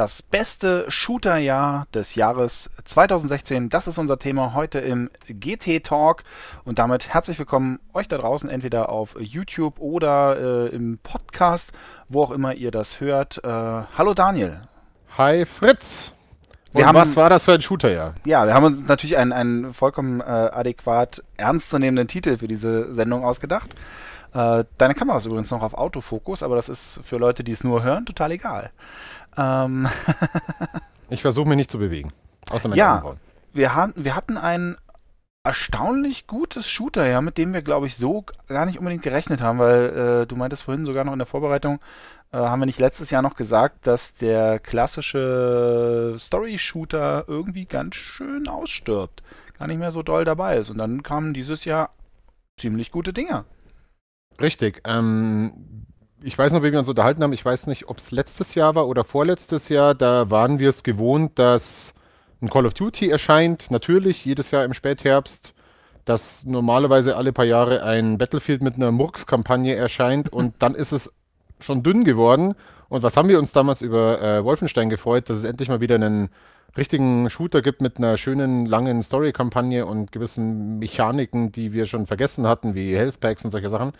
Das beste Shooterjahr des Jahres 2016, das ist unser Thema heute im GT Talk. Und damit herzlich willkommen euch da draußen, entweder auf YouTube oder äh, im Podcast, wo auch immer ihr das hört. Äh, hallo Daniel. Hi Fritz. Und haben, was war das für ein Shooterjahr? Ja, wir haben uns natürlich einen, einen vollkommen äh, adäquat ernstzunehmenden Titel für diese Sendung ausgedacht. Äh, deine Kamera ist übrigens noch auf Autofokus, aber das ist für Leute, die es nur hören, total egal. Ähm ich versuche mich nicht zu bewegen. Außer mit ja, Wir, haben, wir hatten ein erstaunlich gutes Shooter, ja, mit dem wir, glaube ich, so gar nicht unbedingt gerechnet haben, weil äh, du meintest vorhin sogar noch in der Vorbereitung, äh, haben wir nicht letztes Jahr noch gesagt, dass der klassische Story-Shooter irgendwie ganz schön ausstirbt, gar nicht mehr so doll dabei ist. Und dann kamen dieses Jahr ziemlich gute Dinger. Richtig. Ähm, ich weiß noch, wie wir uns unterhalten haben. Ich weiß nicht, ob es letztes Jahr war oder vorletztes Jahr. Da waren wir es gewohnt, dass ein Call of Duty erscheint. Natürlich jedes Jahr im Spätherbst, dass normalerweise alle paar Jahre ein Battlefield mit einer Murks-Kampagne erscheint und dann ist es schon dünn geworden. Und was haben wir uns damals über äh, Wolfenstein gefreut, dass es endlich mal wieder einen richtigen Shooter gibt mit einer schönen, langen Story-Kampagne und gewissen Mechaniken, die wir schon vergessen hatten, wie Health Packs und solche Sachen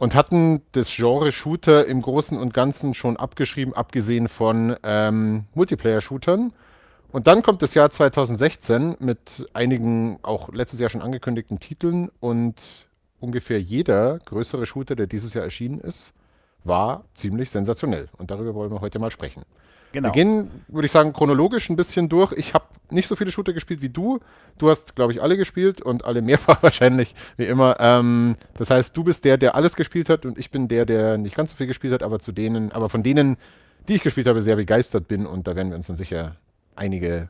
und hatten das Genre Shooter im Großen und Ganzen schon abgeschrieben, abgesehen von ähm, Multiplayer-Shootern. Und dann kommt das Jahr 2016 mit einigen auch letztes Jahr schon angekündigten Titeln und ungefähr jeder größere Shooter, der dieses Jahr erschienen ist, war ziemlich sensationell. Und darüber wollen wir heute mal sprechen. Genau. Wir gehen, würde ich sagen, chronologisch ein bisschen durch. Ich habe nicht so viele Shooter gespielt wie du. Du hast, glaube ich, alle gespielt und alle mehrfach wahrscheinlich, wie immer. Ähm, das heißt, du bist der, der alles gespielt hat und ich bin der, der nicht ganz so viel gespielt hat, aber zu denen, aber von denen, die ich gespielt habe, sehr begeistert bin und da werden wir uns dann sicher einige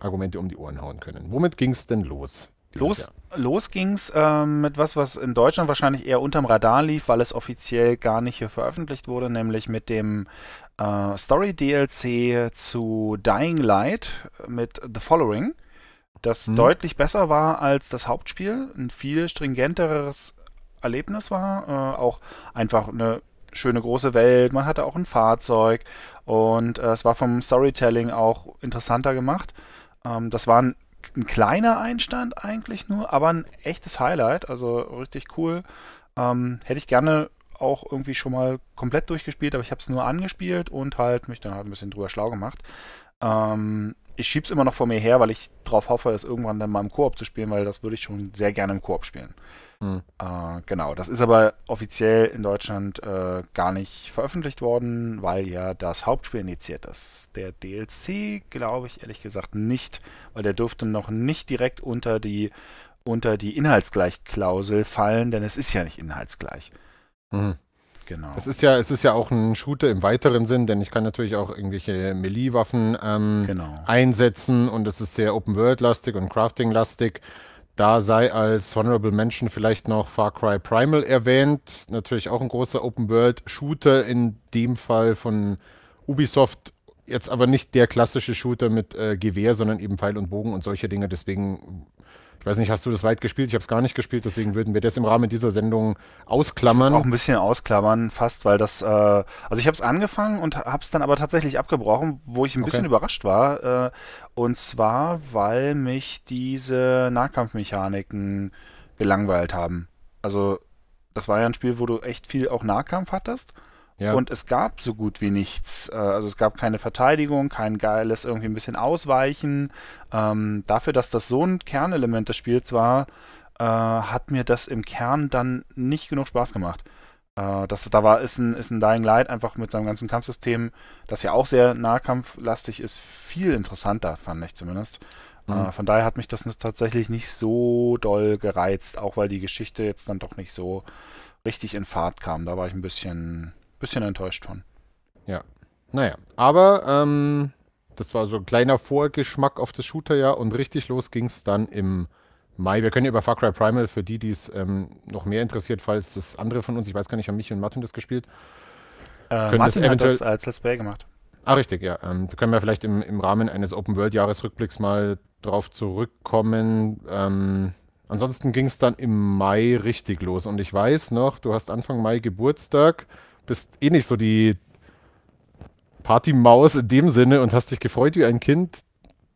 Argumente um die Ohren hauen können. Womit ging es denn los? Los, los es ähm, mit was, was in Deutschland wahrscheinlich eher unterm Radar lief, weil es offiziell gar nicht hier veröffentlicht wurde, nämlich mit dem äh, Story DLC zu Dying Light äh, mit The Following, das hm. deutlich besser war als das Hauptspiel, ein viel stringenteres Erlebnis war, äh, auch einfach eine schöne große Welt, man hatte auch ein Fahrzeug und äh, es war vom Storytelling auch interessanter gemacht. Ähm, das waren ein kleiner Einstand eigentlich nur, aber ein echtes Highlight, also richtig cool. Ähm, hätte ich gerne auch irgendwie schon mal komplett durchgespielt, aber ich habe es nur angespielt und halt mich dann halt ein bisschen drüber schlau gemacht. Ähm, ich schieb's immer noch vor mir her, weil ich drauf hoffe, es irgendwann dann mal im Koop zu spielen, weil das würde ich schon sehr gerne im Koop spielen. Mhm. Äh, genau, das ist aber offiziell in Deutschland äh, gar nicht veröffentlicht worden, weil ja das Hauptspiel initiiert ist. Der DLC glaube ich ehrlich gesagt nicht, weil der dürfte noch nicht direkt unter die, unter die Inhaltsgleichklausel fallen, denn es ist ja nicht inhaltsgleich. Mhm. Genau. Es ist ja, es ist ja auch ein Shooter im weiteren Sinn, denn ich kann natürlich auch irgendwelche Melee-Waffen ähm, genau. einsetzen und es ist sehr Open-World-lastig und Crafting-lastig. Da sei als Honorable Mention vielleicht noch Far Cry Primal erwähnt. Natürlich auch ein großer Open-World-Shooter, in dem Fall von Ubisoft. Jetzt aber nicht der klassische Shooter mit äh, Gewehr, sondern eben Pfeil und Bogen und solche Dinge. Deswegen ich weiß nicht, hast du das weit gespielt? Ich habe es gar nicht gespielt, deswegen würden wir das im Rahmen dieser Sendung ausklammern. Auch ein bisschen ausklammern, fast, weil das. Äh, also ich habe es angefangen und habe es dann aber tatsächlich abgebrochen, wo ich ein okay. bisschen überrascht war. Äh, und zwar, weil mich diese Nahkampfmechaniken gelangweilt haben. Also das war ja ein Spiel, wo du echt viel auch Nahkampf hattest. Ja. Und es gab so gut wie nichts. Äh, also es gab keine Verteidigung, kein geiles irgendwie ein bisschen Ausweichen. Ähm, dafür, dass das so ein Kernelement des Spiels war, äh, hat mir das im Kern dann nicht genug Spaß gemacht. Äh, das, da war, ist ein, ist ein Dying Light einfach mit seinem ganzen Kampfsystem, das ja auch sehr nahkampflastig ist, viel interessanter, fand ich zumindest. Äh, mhm. Äh, von daher hat mich das tatsächlich nicht so doll gereizt, auch weil die Geschichte jetzt dann doch nicht so richtig in Fahrt kam. Da war ich ein bisschen bisschen enttäuscht von. Ja. Naja, aber ähm, das war so ein kleiner Vorgeschmack auf das Shooterjahr und richtig los ging es dann im Mai. Wir können ja über Far Cry Primal, für die, die es ähm, noch mehr interessiert, falls das andere von uns, ich weiß gar nicht, haben mich und Martin das gespielt. Äh, Martin das hat das als Let's Play gemacht. Ah, richtig, ja. Ähm, da können wir vielleicht im, im Rahmen eines Open-World-Jahresrückblicks mal drauf zurückkommen. Ähm, ansonsten ging es dann im Mai richtig los. Und ich weiß noch, du hast Anfang Mai Geburtstag bist eh nicht so die Partymaus in dem Sinne und hast dich gefreut wie ein Kind,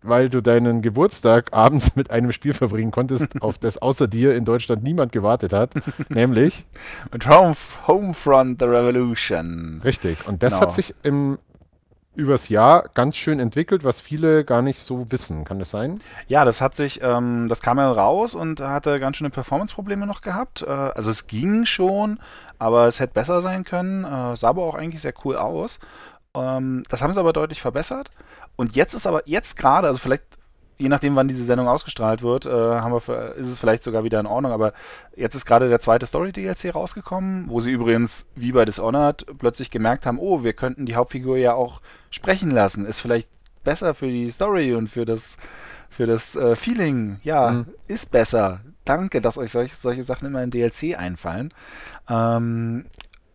weil du deinen Geburtstag abends mit einem Spiel verbringen konntest, auf das außer dir in Deutschland niemand gewartet hat, nämlich mit Home, Homefront the Revolution. Richtig. Und das no. hat genau. sich im übers Jahr ganz schön entwickelt, was viele gar nicht so wissen. Kann das sein? Ja, das hat sich, ähm, das kam ja raus und hatte ganz schöne Performance-Probleme noch gehabt. Äh, also es ging schon, aber es hätte besser sein können. Äh, sah aber auch eigentlich sehr cool aus. Ähm, das haben sie aber deutlich verbessert. Und jetzt ist aber jetzt gerade, also vielleicht je nachdem, wann diese Sendung ausgestrahlt wird, äh, haben wir, ist es vielleicht sogar wieder in Ordnung. Aber jetzt ist gerade der zweite Story-DLC rausgekommen, wo sie übrigens, wie bei Dishonored, plötzlich gemerkt haben, oh, wir könnten die Hauptfigur ja auch sprechen lassen. Ist vielleicht besser für die Story und für das, für das äh, Feeling. Ja, mhm. ist besser. Danke, dass euch solch, solche Sachen immer in DLC einfallen. Ähm,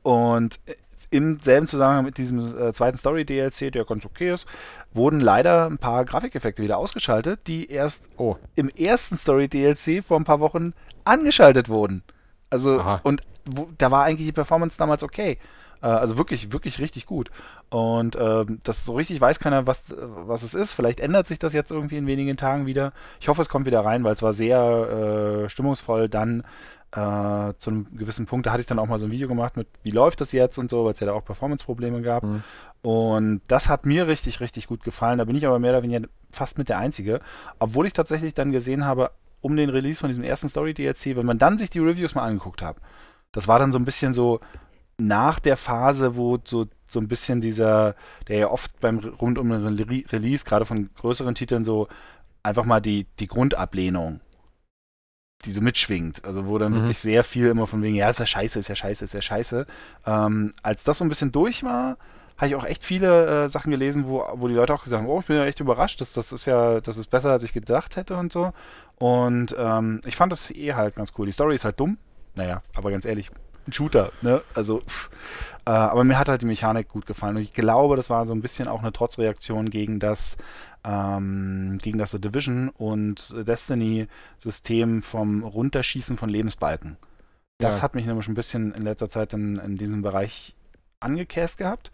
und im selben Zusammenhang mit diesem äh, zweiten Story-DLC, der ganz okay ist, wurden leider ein paar Grafikeffekte wieder ausgeschaltet, die erst oh, im ersten Story-DLC vor ein paar Wochen angeschaltet wurden. Also, Aha. und wo, da war eigentlich die Performance damals okay. Äh, also wirklich, wirklich richtig gut. Und äh, das so richtig weiß keiner, was, äh, was es ist. Vielleicht ändert sich das jetzt irgendwie in wenigen Tagen wieder. Ich hoffe, es kommt wieder rein, weil es war sehr äh, stimmungsvoll dann äh, zu einem gewissen Punkt, da hatte ich dann auch mal so ein Video gemacht mit, wie läuft das jetzt und so, weil es ja da auch Performance-Probleme gab. Mhm. Und das hat mir richtig, richtig gut gefallen. Da bin ich aber mehr oder weniger fast mit der Einzige. Obwohl ich tatsächlich dann gesehen habe, um den Release von diesem ersten Story-DLC, wenn man dann sich die Reviews mal angeguckt hat, das war dann so ein bisschen so nach der Phase, wo so, so ein bisschen dieser, der ja oft beim rund um den Release, gerade von größeren Titeln, so einfach mal die, die Grundablehnung die so mitschwingt. Also wo dann mhm. wirklich sehr viel immer von wegen, ja, ist ja scheiße, ist ja scheiße, ist ja scheiße. Ähm, als das so ein bisschen durch war, habe ich auch echt viele äh, Sachen gelesen, wo, wo die Leute auch gesagt haben, oh, ich bin ja echt überrascht, das, das ist ja, das ist besser, als ich gedacht hätte und so. Und ähm, ich fand das eh halt ganz cool. Die Story ist halt dumm, naja, aber ganz ehrlich, ein Shooter, ne? Also, äh, aber mir hat halt die Mechanik gut gefallen. Und ich glaube, das war so ein bisschen auch eine Trotzreaktion gegen das, ähm, gegen das The Division und Destiny-System vom Runterschießen von Lebensbalken. Das ja. hat mich nämlich ein bisschen in letzter Zeit in, in diesem Bereich angekäst gehabt.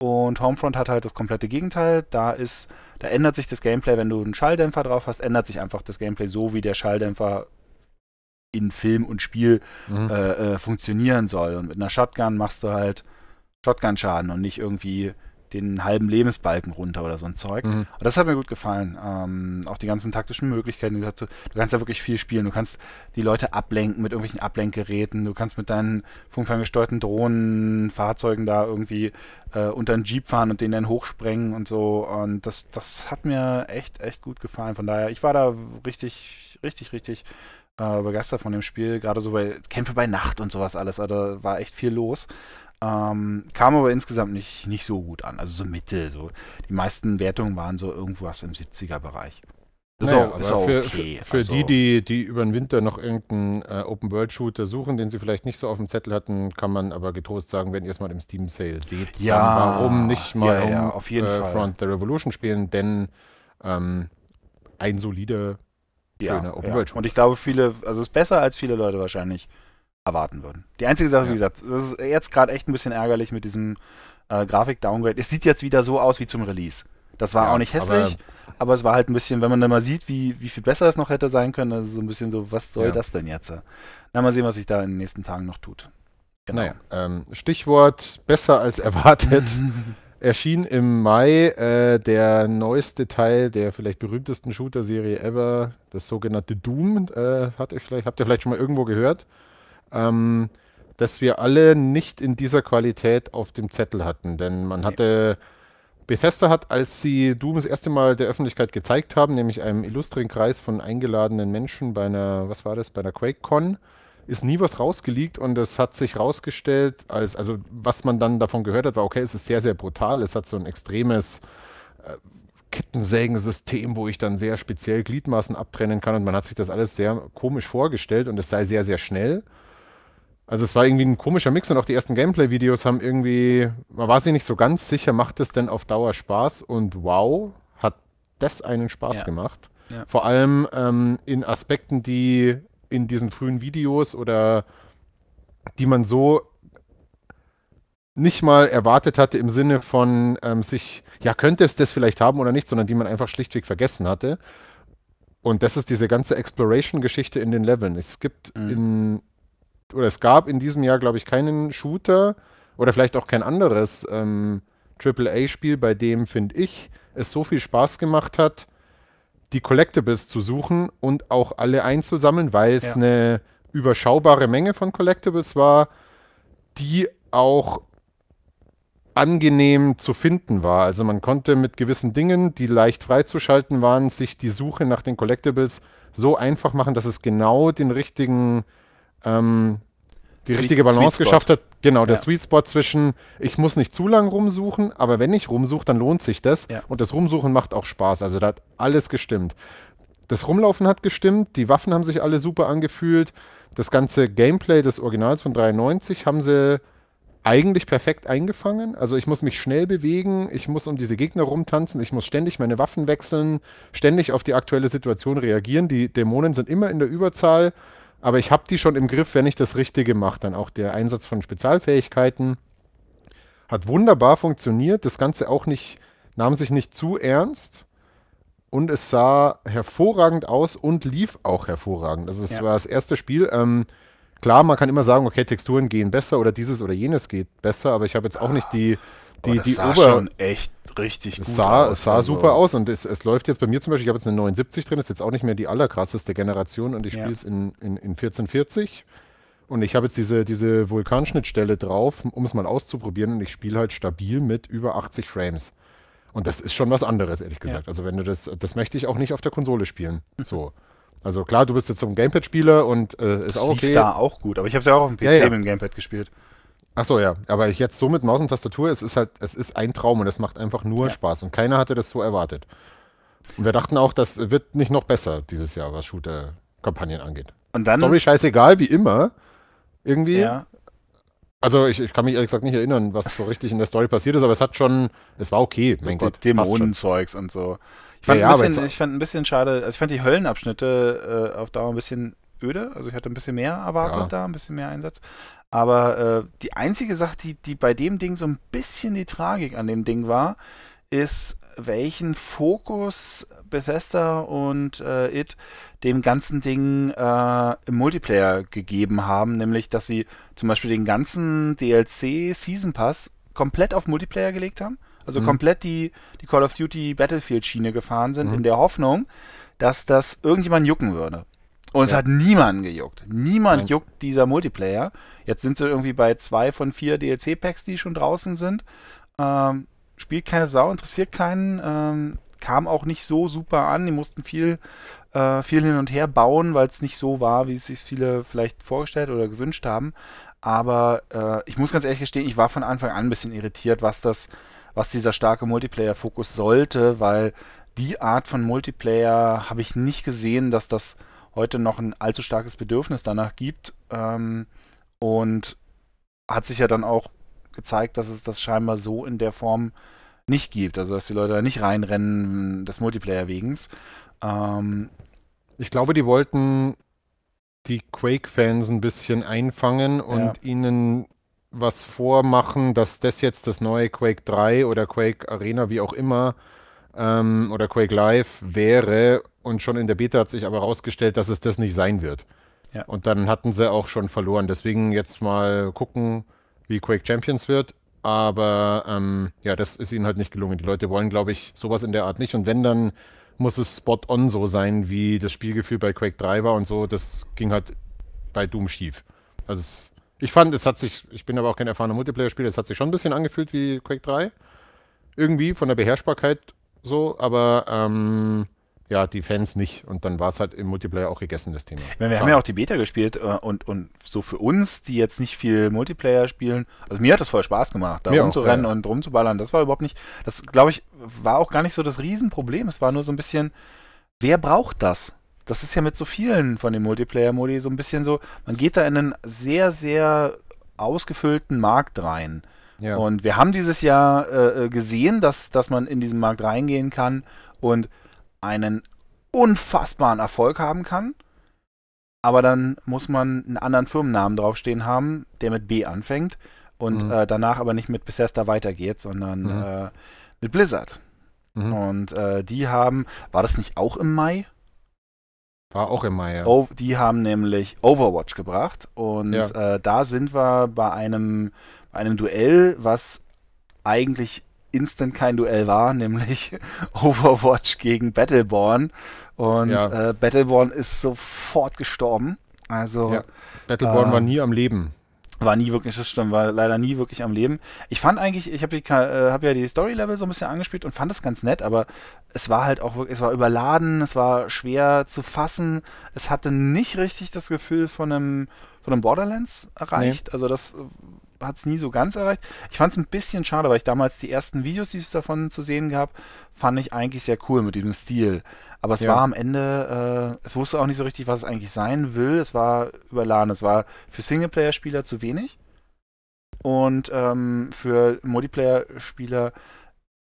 Und Homefront hat halt das komplette Gegenteil. Da ist, da ändert sich das Gameplay, wenn du einen Schalldämpfer drauf hast, ändert sich einfach das Gameplay so, wie der Schalldämpfer in Film und Spiel mhm. äh, äh, funktionieren soll. Und mit einer Shotgun machst du halt Shotgun-Schaden und nicht irgendwie den halben Lebensbalken runter oder so ein Zeug. Mhm. Und das hat mir gut gefallen. Ähm, auch die ganzen taktischen Möglichkeiten, die du hast. Du kannst ja wirklich viel spielen. Du kannst die Leute ablenken mit irgendwelchen Ablenkgeräten. Du kannst mit deinen funkferngesteuerten Drohnen, Fahrzeugen da irgendwie äh, unter einen Jeep fahren und den dann hochsprengen und so. Und das, das hat mir echt, echt gut gefallen. Von daher, ich war da richtig, richtig, richtig äh, begeistert von dem Spiel. Gerade so bei Kämpfe bei Nacht und sowas alles. Also war echt viel los. Ähm, kam aber insgesamt nicht, nicht so gut an. Also so Mitte. So. Die meisten Wertungen waren so irgendwas im 70er-Bereich. Ist, naja, auch, ist auch für, okay. Für, also, die, die, die über den Winter noch irgendeinen äh, Open-World-Shooter suchen, den sie vielleicht nicht so auf dem Zettel hatten, kann man aber getrost sagen, wenn ihr es mal im Steam-Sale seht, ja, warum nicht mal ja, ja, auf jeden um, äh, Front the Revolution spielen, denn ähm, ein solider, schöner Open-World-Shooter. Und ich glaube, viele, also es ist besser als viele Leute wahrscheinlich erwarten würden. Die einzige Sache, ja. wie gesagt, das ist jetzt gerade echt ein bisschen ärgerlich mit diesem äh, Grafik-Downgrade. Es sieht jetzt wieder so aus wie zum Release. Das war ja, auch nicht hässlich, aber, aber, es war halt ein bisschen, wenn man dann mal sieht, wie, wie viel besser es noch hätte sein können, das ist so ein bisschen so, was soll ja. das denn jetzt? Na, mal sehen, was sich da in den nächsten Tagen noch tut. Genau. Naja, ähm, Stichwort besser als erwartet. erschien im Mai äh, der neueste Teil der vielleicht berühmtesten Shooter-Serie ever, das sogenannte Doom. Äh, hat euch vielleicht, habt ihr vielleicht schon mal irgendwo gehört? ähm, dass wir alle nicht in dieser Qualität auf dem Zettel hatten. Denn man hatte, Bethesda hat, als sie Doom das erste Mal der Öffentlichkeit gezeigt haben, nämlich einem illustren Kreis von eingeladenen Menschen bei einer, was war das, bei einer QuakeCon, ist nie was rausgeleakt und es hat sich rausgestellt, als, also was man dann davon gehört hat, war, okay, es ist sehr, sehr brutal, es hat so ein extremes äh, Kettensägensystem, wo ich dann sehr speziell Gliedmaßen abtrennen kann und man hat sich das alles sehr komisch vorgestellt und es sei sehr, sehr schnell. Also es war irgendwie ein komischer Mix und auch die ersten Gameplay-Videos haben irgendwie, man war sich nicht so ganz sicher, macht es denn auf Dauer Spaß? Und wow, hat das einen Spaß ja. gemacht. Ja. Vor allem ähm, in Aspekten, die in diesen frühen Videos oder die man so nicht mal erwartet hatte im Sinne von ähm, sich, ja, könnte es das vielleicht haben oder nicht, sondern die man einfach schlichtweg vergessen hatte. Und das ist diese ganze Exploration-Geschichte in den Leveln. Es gibt mhm. in oder es gab in diesem Jahr, glaube ich, keinen Shooter oder vielleicht auch kein anderes ähm, AAA-Spiel, bei dem, finde ich, es so viel Spaß gemacht hat, die Collectibles zu suchen und auch alle einzusammeln, weil es ja. eine überschaubare Menge von Collectibles war, die auch angenehm zu finden war. Also man konnte mit gewissen Dingen, die leicht freizuschalten waren, sich die Suche nach den Collectibles so einfach machen, dass es genau den richtigen ähm, die Sweet, richtige Balance geschafft hat. Genau, der ja. Sweet Spot zwischen, ich muss nicht zu lang rumsuchen, aber wenn ich rumsuche, dann lohnt sich das. Ja. Und das Rumsuchen macht auch Spaß. Also da hat alles gestimmt. Das Rumlaufen hat gestimmt, die Waffen haben sich alle super angefühlt. Das ganze Gameplay des Originals von 93 haben sie eigentlich perfekt eingefangen. Also ich muss mich schnell bewegen, ich muss um diese Gegner rumtanzen, ich muss ständig meine Waffen wechseln, ständig auf die aktuelle Situation reagieren. Die Dämonen sind immer in der Überzahl aber ich habe die schon im Griff, wenn ich das Richtige mache. Dann auch der Einsatz von Spezialfähigkeiten hat wunderbar funktioniert. Das Ganze auch nicht, nahm sich nicht zu ernst und es sah hervorragend aus und lief auch hervorragend. Also es ja. war das erste Spiel. Ähm, klar, man kann immer sagen, okay, Texturen gehen besser oder dieses oder jenes geht besser, aber ich habe jetzt auch nicht die die, oh, das die sah Ober schon echt richtig es gut sah, aus. Es sah also. super aus und es, es, läuft jetzt bei mir zum Beispiel, ich habe jetzt eine 79 drin, ist jetzt auch nicht mehr die allerkrasseste Generation und ich ja. spiele es in, in, in 1440 und ich habe jetzt diese, diese Vulkanschnittstelle drauf, um es mal auszuprobieren und ich spiele halt stabil mit über 80 Frames. Und das ist schon was anderes, ehrlich gesagt. Ja. Also wenn du das, das möchte ich auch nicht auf der Konsole spielen. So. Also klar, du bist jetzt so ein Gamepad-Spieler und äh, ist das auch okay. Lief da auch gut, aber ich habe es ja auch auf dem PC ja, ja. mit dem Gamepad gespielt. Achso, ja. Aber jetzt so mit Maus und Tastatur, es ist halt, es ist ein Traum und es macht einfach nur ja. Spaß. Und keiner hatte das so erwartet. Und wir dachten auch, das wird nicht noch besser dieses Jahr, was Shooter-Kampagnen angeht. Und dann. Story scheißegal, wie immer. Irgendwie. Ja. Also ich, ich, kann mich ehrlich gesagt nicht erinnern, was so richtig in der Story passiert ist, aber es hat schon, es war okay, mein Gott. Dämonenzeugs und so. Ich fand, ja, ja, bisschen, ich fand, ein bisschen, schade, also ich fand die Höllenabschnitte äh, auf Dauer ein bisschen öde. Also ich hatte ein bisschen mehr erwartet ja. da, ein bisschen mehr Einsatz. Aber äh, die einzige Sache, die, die bei dem Ding so ein bisschen die Tragik an dem Ding war, ist, welchen Fokus Bethesda und äh, It dem ganzen Ding äh, im Multiplayer gegeben haben, nämlich dass sie zum Beispiel den ganzen DLC Season Pass komplett auf Multiplayer gelegt haben, also mhm. komplett die, die Call of Duty Battlefield Schiene gefahren sind, mhm. in der Hoffnung, dass das irgendjemand jucken würde. Und es ja. hat niemanden gejuckt. Niemand Nein. juckt dieser Multiplayer. Jetzt sind sie irgendwie bei zwei von vier DLC-Packs, die schon draußen sind. Ähm, spielt keine Sau, interessiert keinen. Ähm, kam auch nicht so super an. Die mussten viel, äh, viel hin und her bauen, weil es nicht so war, wie es sich viele vielleicht vorgestellt oder gewünscht haben. Aber äh, ich muss ganz ehrlich gestehen, ich war von Anfang an ein bisschen irritiert, was das, was dieser starke Multiplayer-Fokus sollte, weil die Art von Multiplayer habe ich nicht gesehen, dass das heute noch ein allzu starkes Bedürfnis danach gibt. Ähm, und hat sich ja dann auch gezeigt, dass es das scheinbar so in der Form nicht gibt. Also, dass die Leute da nicht reinrennen des multiplayer wegen. Ähm, ich glaube, die wollten die Quake-Fans ein bisschen einfangen und ja. ihnen was vormachen, dass das jetzt das neue Quake 3 oder Quake Arena, wie auch immer, ähm, oder Quake Live wäre. Und schon in der Beta hat sich aber herausgestellt, dass es das nicht sein wird. Ja. Und dann hatten sie auch schon verloren. Deswegen jetzt mal gucken, wie Quake Champions wird. Aber ähm, ja, das ist ihnen halt nicht gelungen. Die Leute wollen, glaube ich, sowas in der Art nicht. Und wenn, dann muss es spot on so sein, wie das Spielgefühl bei Quake 3 war und so. Das ging halt bei Doom schief. Also es, ich fand, es hat sich, ich bin aber auch kein erfahrener Multiplayer-Spieler, es hat sich schon ein bisschen angefühlt wie Quake 3. Irgendwie von der Beherrschbarkeit so, aber ähm, ja, die Fans nicht. Und dann war es halt im Multiplayer auch gegessen, das Thema. Meine, wir Klar. haben ja auch die Beta gespielt äh, und, und so für uns, die jetzt nicht viel Multiplayer spielen, also mir hat das voll Spaß gemacht, da mir rumzurennen auch, ja. und rumzuballern. Das war überhaupt nicht, das glaube ich, war auch gar nicht so das Riesenproblem. Es war nur so ein bisschen, wer braucht das? Das ist ja mit so vielen von den Multiplayer-Modi so ein bisschen so, man geht da in einen sehr, sehr ausgefüllten Markt rein. Ja. Und wir haben dieses Jahr äh, äh, gesehen, dass, dass man in diesen Markt reingehen kann und einen unfassbaren Erfolg haben kann. Aber dann muss man einen anderen Firmennamen draufstehen haben, der mit B anfängt und mhm. äh, danach aber nicht mit Bethesda weitergeht, sondern mhm. äh, mit Blizzard. Mhm. Und äh, die haben, war das nicht auch im Mai? War auch im Mai, ja. Oh, die haben nämlich Overwatch gebracht und ja. Äh, da sind wir bei einem bei einem Duell, was eigentlich instant kein Duell war, nämlich Overwatch gegen Battleborn. Und ja. äh, Battleborn ist sofort gestorben. Also ja. Battleborn äh, war nie am Leben. War nie wirklich, das stimmt, war leider nie wirklich am Leben. Ich fand eigentlich, ich habe äh, hab ja die Story-Level so ein bisschen angespielt und fand das ganz nett, aber es war halt auch wirklich, es war überladen, es war schwer zu fassen, es hatte nicht richtig das Gefühl von einem, von einem Borderlands erreicht. Nee. Also das hat es nie so ganz erreicht. Ich fand es ein bisschen schade, weil ich damals die ersten Videos, die es davon zu sehen gab, fand ich eigentlich sehr cool mit diesem Stil. Aber es ja. war am Ende, äh, es wusste auch nicht so richtig, was es eigentlich sein will. Es war überladen. Es war für Singleplayer-Spieler zu wenig. Und ähm, für Multiplayer-Spieler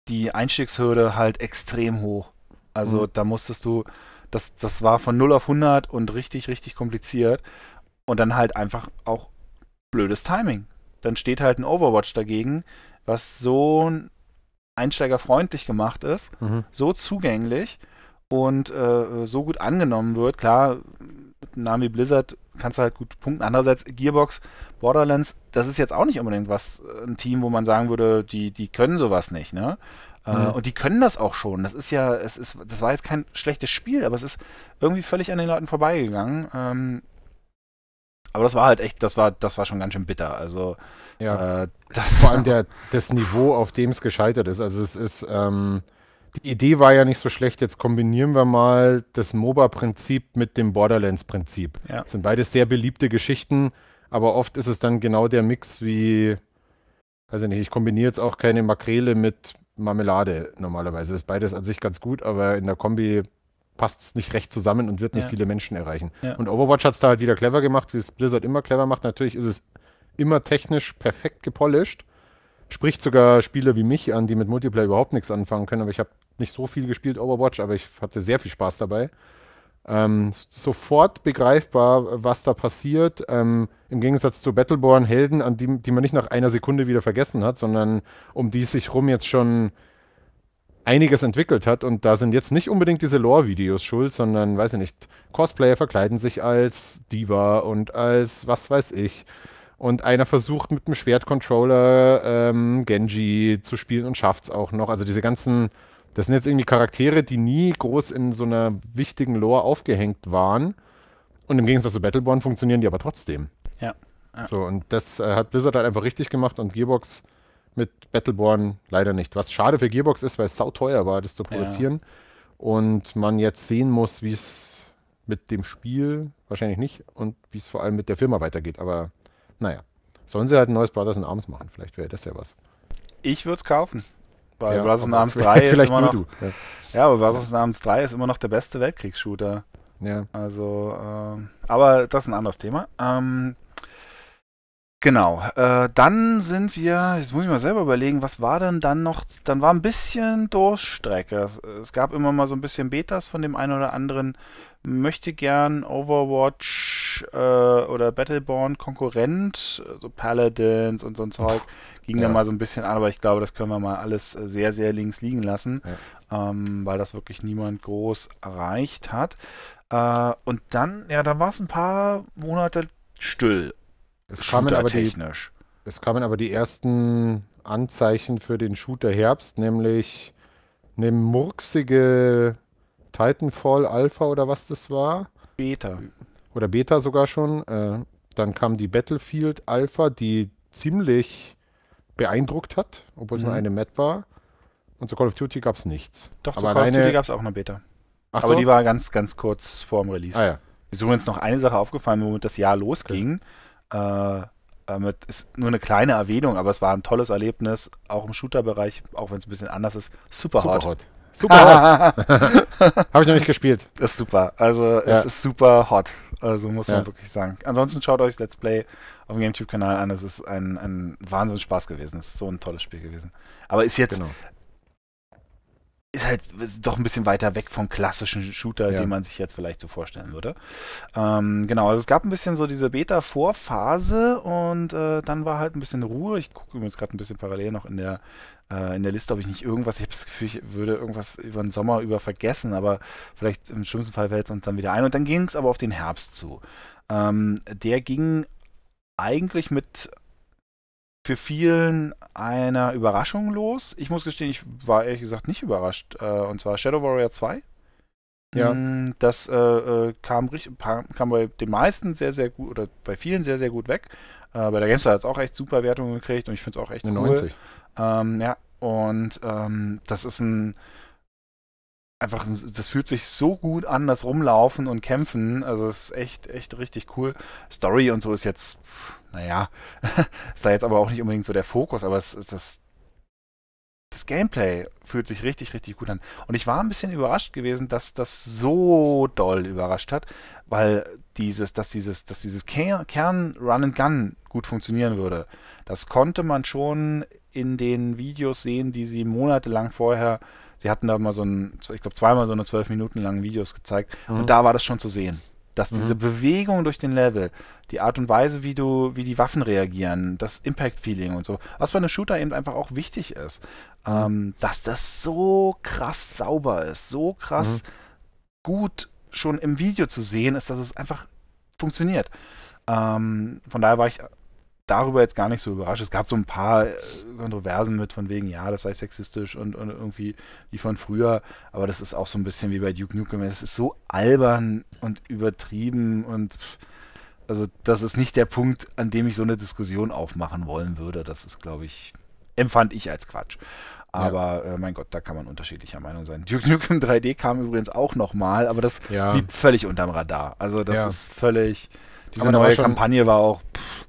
die Einstiegshürde halt extrem hoch. Also mhm. da musstest du, das, das war von 0 auf 100 und richtig, richtig kompliziert. Und dann halt einfach auch blödes Timing dann steht halt ein Overwatch dagegen, was so einsteigerfreundlich gemacht ist, mhm. so zugänglich und äh, so gut angenommen wird. Klar, mit einem Namen wie Blizzard kannst du halt gut punkten. Andererseits Gearbox, Borderlands, das ist jetzt auch nicht unbedingt was, äh, ein Team, wo man sagen würde, die, die können sowas nicht, ne? Äh, mhm. Und die können das auch schon. Das ist ja, es ist, das war jetzt kein schlechtes Spiel, aber es ist irgendwie völlig an den Leuten vorbeigegangen. Ähm, aber das war halt echt, das war, das war schon ganz schön bitter. Also ja. Äh, vor allem der, das Niveau, auf dem es gescheitert ist. Also es ist, ähm, die Idee war ja nicht so schlecht. Jetzt kombinieren wir mal das MOBA-Prinzip mit dem Borderlands-Prinzip. Ja. Das sind beides sehr beliebte Geschichten, aber oft ist es dann genau der Mix wie, weiß ich nicht, ich kombiniere jetzt auch keine Makrele mit Marmelade normalerweise. Das ist beides an sich ganz gut, aber in der Kombi passt es nicht recht zusammen und wird nicht ja. viele Menschen erreichen. Ja. Und Overwatch hat es da halt wieder clever gemacht, wie es Blizzard immer clever macht. Natürlich ist es immer technisch perfekt gepolished. Spricht sogar Spieler wie mich an, die mit Multiplayer überhaupt nichts anfangen können. Aber ich habe nicht so viel gespielt Overwatch, aber ich hatte sehr viel Spaß dabei. Ähm, sofort begreifbar, was da passiert. Ähm, Im Gegensatz zu Battleborn Helden, an die, die man nicht nach einer Sekunde wieder vergessen hat, sondern um die es sich rum jetzt schon einiges entwickelt hat und da sind jetzt nicht unbedingt diese Lore-Videos schuld, sondern, weiß ich nicht, Cosplayer verkleiden sich als Diva und als was weiß ich. Und einer versucht mit dem Schwertcontroller ähm, Genji zu spielen und schafft es auch noch. Also diese ganzen, das sind jetzt irgendwie Charaktere, die nie groß in so einer wichtigen Lore aufgehängt waren. Und im Gegensatz zu Battleborn funktionieren die aber trotzdem. Ja. ja. So, und das äh, hat Blizzard halt einfach richtig gemacht und Gearbox mit Battleborn leider nicht. Was schade für Gearbox ist, weil es sauteuer war, das zu produzieren. Ja. Und man jetzt sehen muss, wie es mit dem Spiel wahrscheinlich nicht und wie es vor allem mit der Firma weitergeht. Aber naja, sollen sie halt ein neues Brothers in Arms machen. Vielleicht wäre das ja was. Ich würde es kaufen. Weil ja, Brothers in Arms 3 ist immer noch. Du. Ja. ja, aber Brothers in Arms 3 ist immer noch der beste Weltkriegsshooter. Ja. Also, ähm, aber das ist ein anderes Thema. Ähm, Genau. Äh, dann sind wir, jetzt muss ich mal selber überlegen, was war denn dann noch? Dann war ein bisschen Durststrecke. Es gab immer mal so ein bisschen Betas von dem einen oder anderen. Möchte gern Overwatch äh, oder Battleborn Konkurrent, so Paladins und so ein Zeug, ging ja. da mal so ein bisschen an, aber ich glaube, das können wir mal alles sehr, sehr links liegen lassen, ja. ähm, weil das wirklich niemand groß erreicht hat. Äh, und dann, ja, dann war es ein paar Monate still. Es kamen aber die, es kamen aber die ersten Anzeichen für den Shooter Herbst, nämlich eine murksige Titanfall Alpha oder was das war. Beta. Oder Beta sogar schon. Äh, dann kam die Battlefield Alpha, die ziemlich beeindruckt hat, obwohl es mhm. nur eine Map war. Und zu Call of Duty gab es nichts. Doch, aber zu Call of Duty gab es auch eine Beta. Ach aber so? die war ganz, ganz kurz vorm Release. Ah, ja. Mir ist übrigens noch eine Sache aufgefallen, womit das Jahr losging. Okay. Äh, mit, ähm, ist nur eine kleine Erwähnung, aber es war ein tolles Erlebnis, auch im Shooter-Bereich, auch wenn es ein bisschen anders ist. Super, hot. super hot. Super hot. Habe ich noch nicht gespielt. Ist super. Also ja. es ist super hot. Also muss ja. man wirklich sagen. Ansonsten schaut euch Let's Play auf dem GameTube-Kanal an. Es ist ein, ein Wahnsinns gewesen. Es ist so ein tolles Spiel gewesen. Aber ist jetzt, genau ist halt ist doch ein bisschen weiter weg vom klassischen Shooter, ja. den man sich jetzt vielleicht so vorstellen würde. Ähm, genau, also es gab ein bisschen so diese Beta-Vorphase und äh, dann war halt ein bisschen Ruhe. Ich gucke übrigens gerade ein bisschen parallel noch in der äh, in der Liste, ob ich nicht irgendwas, ich habe das Gefühl, ich würde irgendwas über den Sommer über vergessen, aber vielleicht im schlimmsten Fall fällt es uns dann wieder ein. Und dann ging es aber auf den Herbst zu. Ähm, der ging eigentlich mit für vielen einer Überraschung los. Ich muss gestehen, ich war ehrlich gesagt nicht überrascht. Äh, und zwar Shadow Warrior 2. Ja. Mm, das äh, äh kam, kam, bei den meisten sehr, sehr gut oder bei vielen sehr, sehr gut weg. Äh, bei der GameStar hat es auch echt super Wertungen gekriegt und ich finde es auch echt cool. 90. Ähm, ja, und ähm, das ist ein einfach, das fühlt sich so gut an, das Rumlaufen und Kämpfen. Also es ist echt, echt richtig cool. Story und so ist jetzt. Pff, naja, ist da jetzt aber auch nicht unbedingt so der Fokus, aber es, es, das, das Gameplay fühlt sich richtig, richtig gut an. Und ich war ein bisschen überrascht gewesen, dass das so doll überrascht hat, weil dieses, dass dieses, dass dieses Kern Run and Gun gut funktionieren würde. Das konnte man schon in den Videos sehen, die sie monatelang vorher, sie hatten da mal so ein, ich glaube zweimal so eine zwölf Minuten langen Videos gezeigt mhm. und da war das schon zu sehen dass diese mhm. Bewegung durch den Level, die Art und Weise, wie du, wie die Waffen reagieren, das Impact-Feeling und so, was bei einem Shooter eben einfach auch wichtig ist, mhm. ähm, dass das so krass sauber ist, so krass mhm. gut schon im Video zu sehen ist, dass es einfach funktioniert. Ähm, von daher war ich darüber jetzt gar nicht so überrascht. Es gab so ein paar äh, Kontroversen mit von wegen, ja, das sei sexistisch und, und irgendwie wie von früher, aber das ist auch so ein bisschen wie bei Duke Nukem. Es ist so albern und übertrieben und also das ist nicht der Punkt, an dem ich so eine Diskussion aufmachen wollen würde. Das ist, glaube ich, empfand ich als Quatsch. Aber ja. äh, mein Gott, da kann man unterschiedlicher Meinung sein. Duke Nukem 3D kam übrigens auch nochmal, aber das ja. blieb völlig unterm Radar. Also das ja. ist völlig. Diese neue Kampagne war auch. Pff,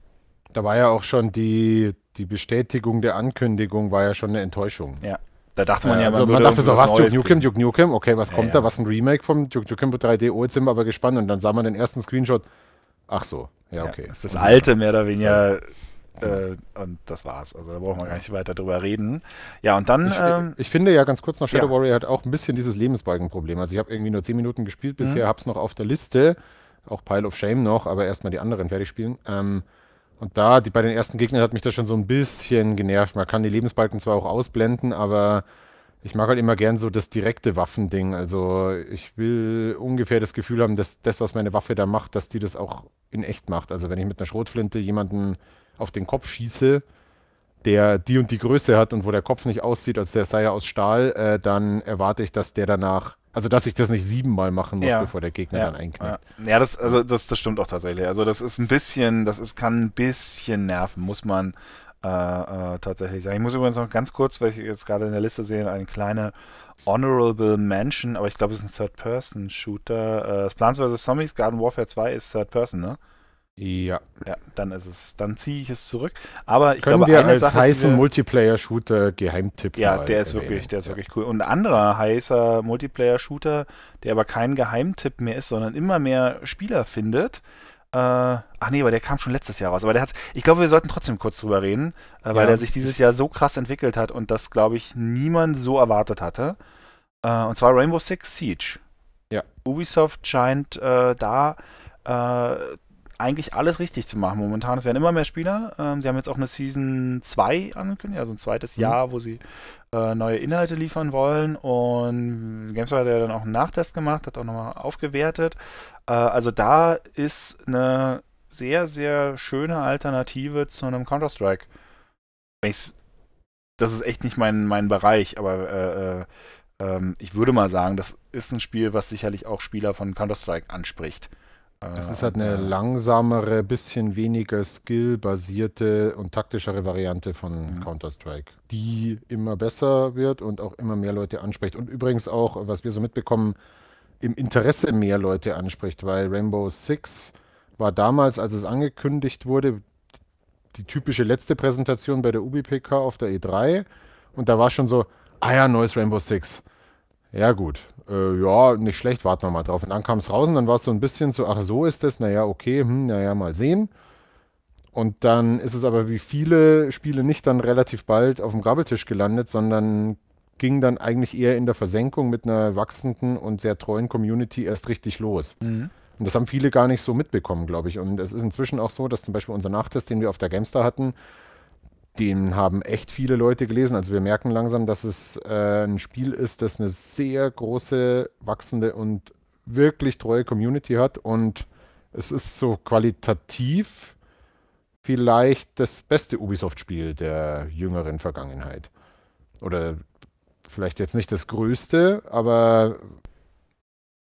da war ja auch schon die, die Bestätigung der Ankündigung, war ja schon eine Enttäuschung. Ja. Da dachte man ja, äh, also man, man dachte so, was, Duke Nukem, Duke Nukem, okay, was ja, kommt ja. da, was ein Remake vom Duke Nukem 3D, oh, jetzt sind wir aber gespannt und dann sah man den ersten Screenshot, ach so, ja, okay. das ist das alte, mehr oder weniger, so. äh, und das war's, also da brauchen wir gar nicht weiter drüber reden. Ja, und dann... Ich, ähm, ich finde ja ganz kurz noch, Shadow Warrior hat auch ein bisschen dieses Lebensbalkenproblem, also ich habe irgendwie nur 10 Minuten gespielt bisher, mhm. es noch auf der Liste, auch Pile of Shame noch, aber erstmal die anderen fertig spielen, ähm, und da, die, bei den ersten Gegnern hat mich das schon so ein bisschen genervt. Man kann die Lebensbalken zwar auch ausblenden, aber ich mag halt immer gern so das direkte Waffending. Also ich will ungefähr das Gefühl haben, dass das, was meine Waffe da macht, dass die das auch in echt macht. Also wenn ich mit einer Schrotflinte jemanden auf den Kopf schieße, der die und die Größe hat und wo der Kopf nicht aussieht, als sei er aus Stahl, äh, dann erwarte ich, dass der danach also, dass ich das nicht siebenmal machen muss, ja. bevor der Gegner ja. dann einknickt. Ja, ja das, also, das, das stimmt auch tatsächlich. Also, das ist ein bisschen, das ist, kann ein bisschen nerven, muss man äh, äh, tatsächlich sagen. Ich muss übrigens noch ganz kurz, weil ich jetzt gerade in der Liste sehe, eine kleine Honorable Mansion, aber ich glaube, es ist ein Third-Person-Shooter. Äh, Plants vs. Zombies Garden Warfare 2 ist Third-Person, ne? Ja. Ja, dann ist es. Dann ziehe ich es zurück. Aber ich Können glaube, wir eine als heißen Multiplayer-Shooter Geheimtipp. Ja, der ist wirklich, der ist ja. wirklich cool. Und ein anderer heißer Multiplayer-Shooter, der aber kein Geheimtipp mehr ist, sondern immer mehr Spieler findet. Äh, ach nee, aber der kam schon letztes Jahr raus. Aber der hat, ich glaube, wir sollten trotzdem kurz drüber reden, äh, weil ja. der sich dieses Jahr so krass entwickelt hat und das, glaube ich, niemand so erwartet hatte. Äh, und zwar Rainbow Six Siege. Ja. Ubisoft scheint äh, da äh, eigentlich alles richtig zu machen momentan. Es werden immer mehr Spieler. Ähm, sie haben jetzt auch eine Season 2 angekündigt, also ein zweites mhm. Jahr, wo sie äh, neue Inhalte liefern wollen. Und GameStar hat ja dann auch einen Nachtest gemacht, hat auch nochmal aufgewertet. Äh, also da ist eine sehr, sehr schöne Alternative zu einem Counter-Strike. Das ist echt nicht mein, mein Bereich, aber äh, äh ähm, ich würde mal sagen, das ist ein Spiel, was sicherlich auch Spieler von Counter-Strike anspricht. Das ist ah, halt eine langsamere, bisschen weniger skill-basierte und taktischere Variante von ja. Counter-Strike, die immer besser wird und auch immer mehr Leute anspricht. Und übrigens auch, was wir so mitbekommen, im Interesse mehr Leute anspricht, weil Rainbow Six war damals, als es angekündigt wurde, die typische letzte Präsentation bei der UBPK auf der E3 und da war schon so, ah ja, neues Rainbow Six. Ja, gut. Äh, ja, nicht schlecht, warten wir mal drauf. Und dann kam es raus und dann war es so ein bisschen so, ach so ist das, naja, okay, hm, naja, mal sehen. Und dann ist es aber wie viele Spiele nicht dann relativ bald auf dem Grabbeltisch gelandet, sondern ging dann eigentlich eher in der Versenkung mit einer wachsenden und sehr treuen Community erst richtig los. Mhm. Und das haben viele gar nicht so mitbekommen, glaube ich. Und es ist inzwischen auch so, dass zum Beispiel unser Nachtest, den wir auf der Gamester hatten, den haben echt viele Leute gelesen. Also wir merken langsam, dass es äh, ein Spiel ist, das eine sehr große, wachsende und wirklich treue Community hat. Und es ist so qualitativ vielleicht das beste Ubisoft-Spiel der jüngeren Vergangenheit. Oder vielleicht jetzt nicht das größte, aber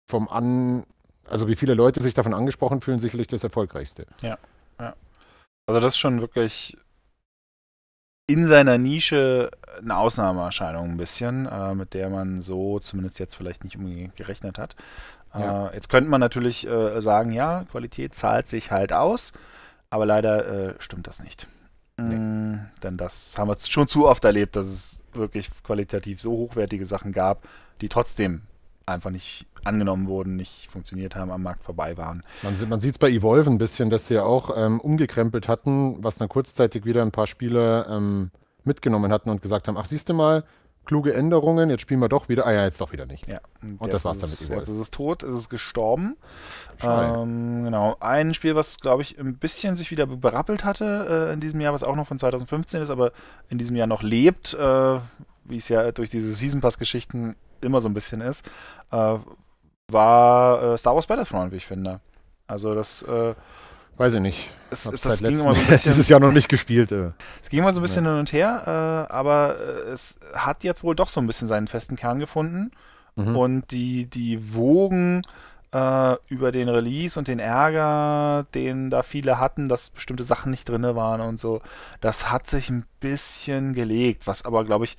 vom An, also wie viele Leute sich davon angesprochen fühlen, sicherlich das erfolgreichste. Ja, ja. Also das ist schon wirklich in seiner Nische eine Ausnahmeerscheinung ein bisschen, äh, mit der man so zumindest jetzt vielleicht nicht unbedingt gerechnet hat. Äh, ja. Äh, jetzt könnte man natürlich äh, sagen, ja, Qualität zahlt sich halt aus, aber leider äh, stimmt das nicht. Nee. Mm, denn das haben wir schon zu oft erlebt, dass es wirklich qualitativ so hochwertige Sachen gab, die trotzdem einfach nicht angenommen wurden, nicht funktioniert haben, am Markt vorbei waren. Man, man sieht es bei Evolve ein bisschen, dass sie ja auch ähm, umgekrempelt hatten, was dann kurzzeitig wieder ein paar Spieler ähm, mitgenommen hatten und gesagt haben, ach siehst du mal, kluge Änderungen, jetzt spielen wir doch wieder, ah ja, jetzt doch wieder nicht. Ja, und, und das war's dann mit Evolve. Jetzt ist es tot, ist es gestorben. Ähm, genau, ein Spiel, was glaube ich ein bisschen sich wieder berappelt hatte äh, in diesem Jahr, was auch noch von 2015 ist, aber in diesem Jahr noch lebt, äh, wie es ja durch diese Season Pass-Geschichten immer so ein bisschen ist, äh, war äh, Star Wars Battlefront, wie ich finde. Also das. Äh, Weiß ich nicht. Es, Hab's das ging immer so ein bisschen, dieses Jahr noch nicht gespielt. Äh. Es ging mal so ein bisschen ja. hin und her, äh, aber äh, es hat jetzt wohl doch so ein bisschen seinen festen Kern gefunden. Mhm. Und die, die Wogen über den Release und den Ärger, den da viele hatten, dass bestimmte Sachen nicht drin waren und so, das hat sich ein bisschen gelegt, was aber, glaube ich,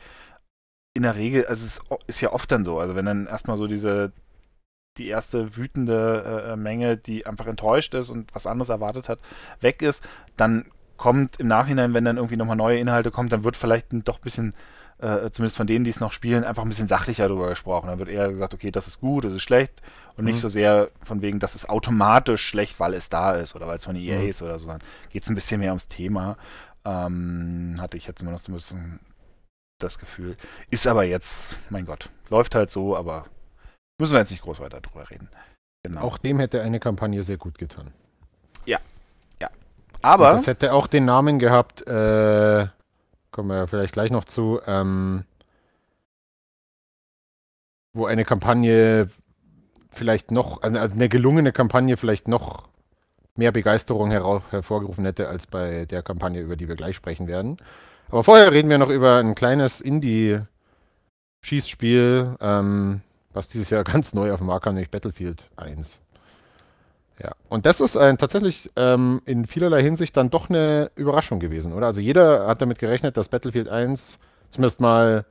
in der Regel, also es ist ja oft dann so, also wenn dann erstmal so diese, die erste wütende äh, äh, Menge, die einfach enttäuscht ist und was anderes erwartet hat, weg ist, dann kommt im Nachhinein, wenn dann irgendwie nochmal neue Inhalte kommen, dann wird vielleicht doch ein bisschen, äh, äh, zumindest von denen, die es noch spielen, einfach ein bisschen sachlicher darüber gesprochen. Dann wird eher gesagt, okay, das ist gut, das ist schlecht und mhm. nicht so sehr von wegen, das ist automatisch schlecht, weil es da ist oder weil es von EA mhm. ist oder so. Dann geht es ein bisschen mehr ums Thema. Ähm, hatte ich jetzt immer noch so ein bisschen das Gefühl. Ist aber jetzt, mein Gott, läuft halt so, aber müssen wir jetzt nicht groß weiter drüber reden. Genau. Auch dem hätte eine Kampagne sehr gut getan. Ja, ja. Aber. Und das hätte auch den Namen gehabt, äh, kommen wir vielleicht gleich noch zu, ähm, wo eine Kampagne vielleicht noch, also, also eine gelungene Kampagne vielleicht noch mehr Begeisterung hervorgerufen hätte als bei der Kampagne, über die wir gleich sprechen werden. Aber vorher reden wir noch über ein kleines Indie-Schießspiel, ähm, was dieses Jahr ganz neu auf dem Markt kam, nämlich Battlefield 1. Ja, und das ist ein, tatsächlich ähm, in vielerlei Hinsicht dann doch eine Überraschung gewesen, oder? Also jeder hat damit gerechnet, dass Battlefield 1 zumindest mal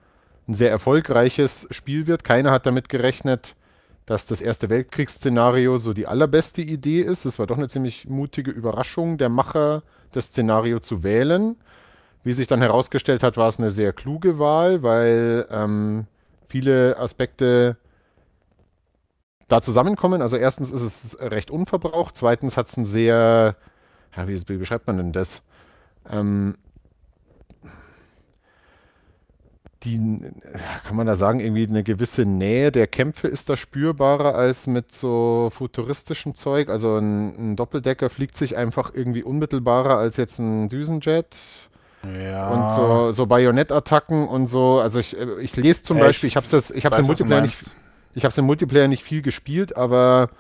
ein sehr erfolgreiches Spiel wird. Keiner hat damit gerechnet, dass das Erste Weltkriegsszenario so die allerbeste Idee ist. Es war doch eine ziemlich mutige Überraschung der Macher, das Szenario zu wählen. Wie sich dann herausgestellt hat, war es eine sehr kluge Wahl, weil ähm, viele Aspekte da zusammenkommen. Also erstens ist es recht unverbraucht, zweitens hat es ein sehr, ja, wie, wie, beschreibt man denn das? Ähm, die, kann man da sagen, irgendwie eine gewisse Nähe der Kämpfe ist da spürbarer als mit so futuristischem Zeug. Also ein, ein Doppeldecker fliegt sich einfach irgendwie unmittelbarer als jetzt ein Düsenjet. Ja. Und so, so Bajonettattacken und so. Also ich, äh, ich lese zum Echt? Beispiel, ich habe es ich im Multiplayer nicht. Ich im Multiplayer nicht viel gespielt, aber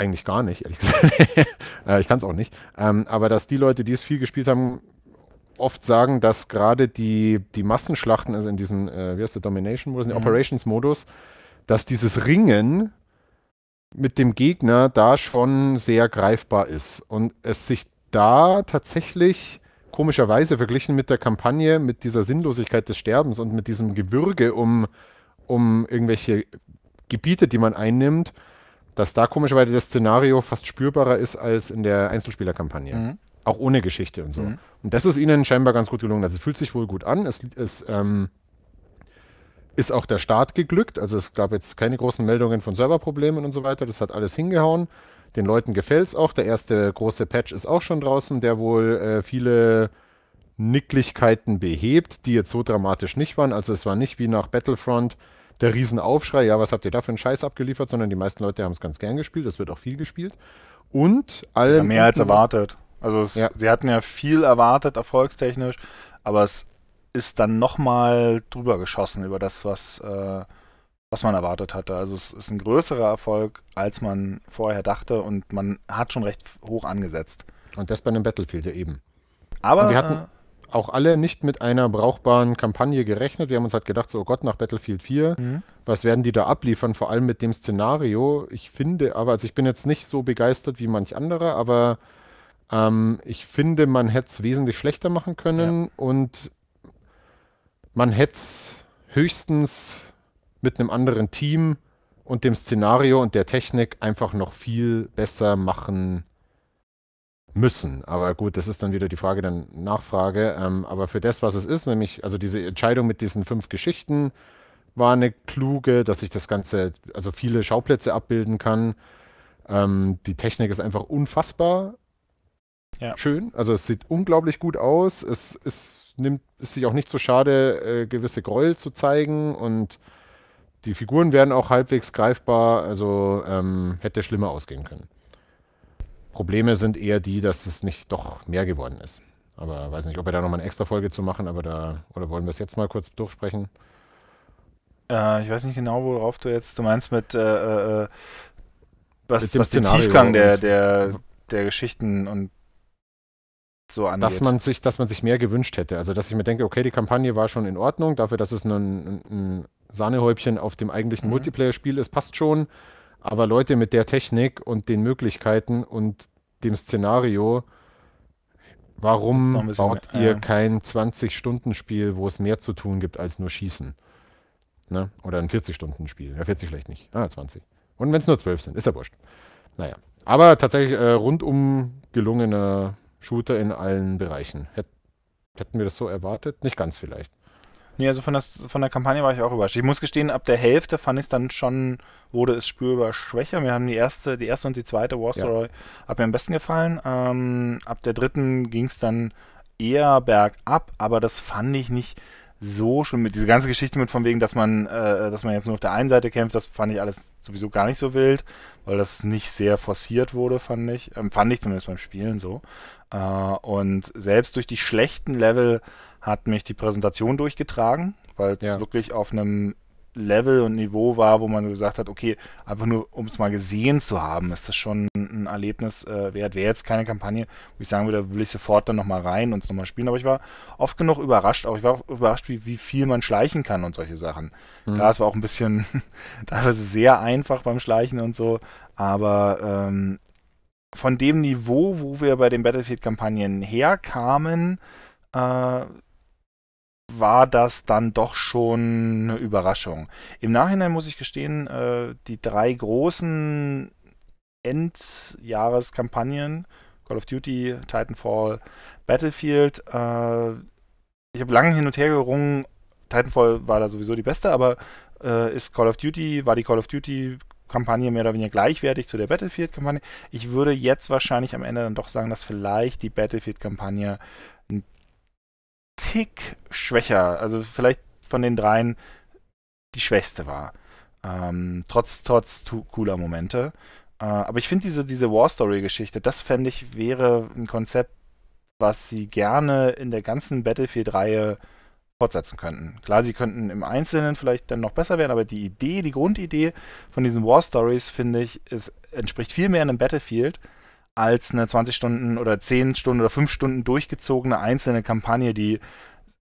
eigentlich gar nicht, ehrlich gesagt. ich kann es auch nicht. Ähm, aber dass die Leute, die es viel gespielt haben, oft sagen, dass gerade die, die Massenschlachten, also in diesem, äh, wie heißt der Domination, modus mhm. Operations-Modus, dass dieses Ringen mit dem Gegner da schon sehr greifbar ist und es sich da tatsächlich komischerweise verglichen mit der Kampagne, mit dieser Sinnlosigkeit des Sterbens und mit diesem Gewürge um, um irgendwelche Gebiete, die man einnimmt, dass da komischerweise das Szenario fast spürbarer ist als in der Einzelspielerkampagne. Mhm. Auch ohne Geschichte und so. Mhm. Und das ist ihnen scheinbar ganz gut gelungen. Also es fühlt sich wohl gut an. Es, es ähm, ist auch der Start geglückt. Also es gab jetzt keine großen Meldungen von Serverproblemen und so weiter. Das hat alles hingehauen. Den Leuten gefällt es auch. Der erste große Patch ist auch schon draußen, der wohl äh, viele Nicklichkeiten behebt, die jetzt so dramatisch nicht waren. Also es war nicht wie nach Battlefront der Riesenaufschrei, ja, was habt ihr da für einen Scheiß abgeliefert, sondern die meisten Leute haben es ganz gern gespielt, es wird auch viel gespielt. Und allen. mehr als erwartet. Also es, ja. sie hatten ja viel erwartet, erfolgstechnisch, aber es ist dann nochmal drüber geschossen über das, was äh, was man erwartet hatte. Also es ist ein größerer Erfolg, als man vorher dachte und man hat schon recht hoch angesetzt. Und das bei einem Battlefield ja eben. Aber und wir hatten äh, auch alle nicht mit einer brauchbaren Kampagne gerechnet. Wir haben uns halt gedacht, so oh Gott, nach Battlefield 4, mhm. was werden die da abliefern, vor allem mit dem Szenario. Ich finde aber, also ich bin jetzt nicht so begeistert wie manch anderer, aber ähm, ich finde, man hätte es wesentlich schlechter machen können ja. und man hätte es höchstens mit einem anderen Team und dem Szenario und der Technik einfach noch viel besser machen müssen. Aber gut, das ist dann wieder die Frage der Nachfrage. Ähm, aber für das, was es ist, nämlich also diese Entscheidung mit diesen fünf Geschichten, war eine kluge, dass ich das Ganze, also viele Schauplätze abbilden kann. Ähm, die Technik ist einfach unfassbar ja. schön. Also es sieht unglaublich gut aus. Es, es nimmt, ist sich auch nicht so schade, äh, gewisse Gräuel zu zeigen und die Figuren werden auch halbwegs greifbar, also ähm, hätte schlimmer ausgehen können. Probleme sind eher die, dass es nicht doch mehr geworden ist. Aber weiß nicht, ob wir da nochmal eine extra Folge zu machen, aber da, oder wollen wir es jetzt mal kurz durchsprechen? Äh, ich weiß nicht genau, worauf du jetzt, du meinst mit, äh, äh, äh was, mit was den Tiefgang der, der, der Geschichten und so angeht. Dass man sich, dass man sich mehr gewünscht hätte. Also dass ich mir denke, okay, die Kampagne war schon in Ordnung, dafür, dass es ein, ein, Sahnehäubchen auf dem eigentlichen mhm. Multiplayer-Spiel ist, passt schon. Aber Leute mit der Technik und den Möglichkeiten und dem Szenario, warum baut mehr, ihr kein 20-Stunden-Spiel, wo es mehr zu tun gibt als nur Schießen? Ne? Oder ein 40-Stunden-Spiel. Ja, 40 vielleicht nicht. Ah, 20. Und wenn es nur 12 sind, ist ja wurscht. Naja. Aber tatsächlich äh, rundum gelungener Shooter in allen Bereichen. Hät, hätten wir das so erwartet? Nicht ganz vielleicht. Nee, also von, das, von der Kampagne war ich auch überrascht. Ich muss gestehen, ab der Hälfte fand ich es dann schon, wurde es spürbar schwächer. Mir haben die erste, die erste und die zweite War Story ja. hat mir am besten gefallen. Ähm, ab der dritten ging es dann eher bergab, aber das fand ich nicht so schon mit diese ganze Geschichte mit von wegen, dass man, äh, dass man jetzt nur auf der einen Seite kämpft, das fand ich alles sowieso gar nicht so wild, weil das nicht sehr forciert wurde, fand ich, ähm, fand ich zumindest beim Spielen so. Äh, und selbst durch die schlechten Level hat mich die Präsentation durchgetragen, weil es ja. wirklich auf einem Level und Niveau war, wo man gesagt hat, okay, einfach nur um es mal gesehen zu haben, ist das schon ein Erlebnis äh, wert. Wäre jetzt keine Kampagne, wo ich sagen würde, will ich sofort dann nochmal rein und es nochmal spielen. Aber ich war oft genug überrascht, auch ich war auch überrascht, wie, wie viel man schleichen kann und solche Sachen. Mhm. Klar, es war auch ein bisschen teilweise sehr einfach beim Schleichen und so, aber ähm, von dem Niveau, wo wir bei den Battlefield-Kampagnen herkamen, äh, war das dann doch schon eine Überraschung. Im Nachhinein muss ich gestehen, äh, die drei großen Endjahreskampagnen, Call of Duty, Titanfall, Battlefield, äh, ich habe lange hin und her gerungen, Titanfall war da sowieso die beste, aber äh, ist Call of Duty, war die Call of Duty Kampagne mehr oder weniger gleichwertig zu der Battlefield-Kampagne. Ich würde jetzt wahrscheinlich am Ende dann doch sagen, dass vielleicht die Battlefield-Kampagne Tick schwächer, also vielleicht von den dreien die schwächste war. Ähm, trotz trotz cooler Momente. Äh, aber ich finde diese, diese War Story-Geschichte, das fände ich, wäre ein Konzept, was sie gerne in der ganzen Battlefield-Reihe fortsetzen könnten. Klar, sie könnten im Einzelnen vielleicht dann noch besser werden, aber die Idee, die Grundidee von diesen War Stories, finde ich, ist, entspricht viel mehr einem Battlefield als eine 20 Stunden oder 10 Stunden oder 5 Stunden durchgezogene einzelne Kampagne, die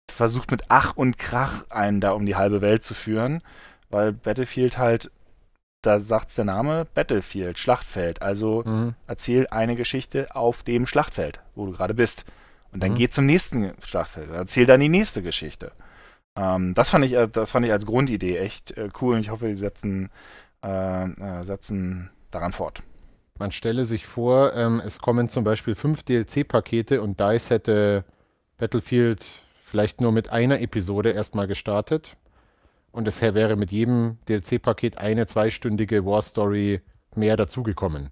versucht mit Ach und Krach einen da um die halbe Welt zu führen, weil Battlefield halt, da sagt's der Name, Battlefield, Schlachtfeld. Also mhm. erzähl eine Geschichte auf dem Schlachtfeld, wo du gerade bist. Und dann mhm. geh zum nächsten Schlachtfeld. Erzähl dann die nächste Geschichte. Ähm, das, fand ich, äh, das fand ich als Grundidee echt äh, cool und ich hoffe, die setzen, äh, äh, setzen daran fort. Man stelle sich vor, ähm, es kommen zum Beispiel fünf DLC-Pakete und DICE hätte Battlefield vielleicht nur mit einer Episode erstmal gestartet. Und es wäre mit jedem DLC-Paket eine zweistündige War Story mehr dazugekommen.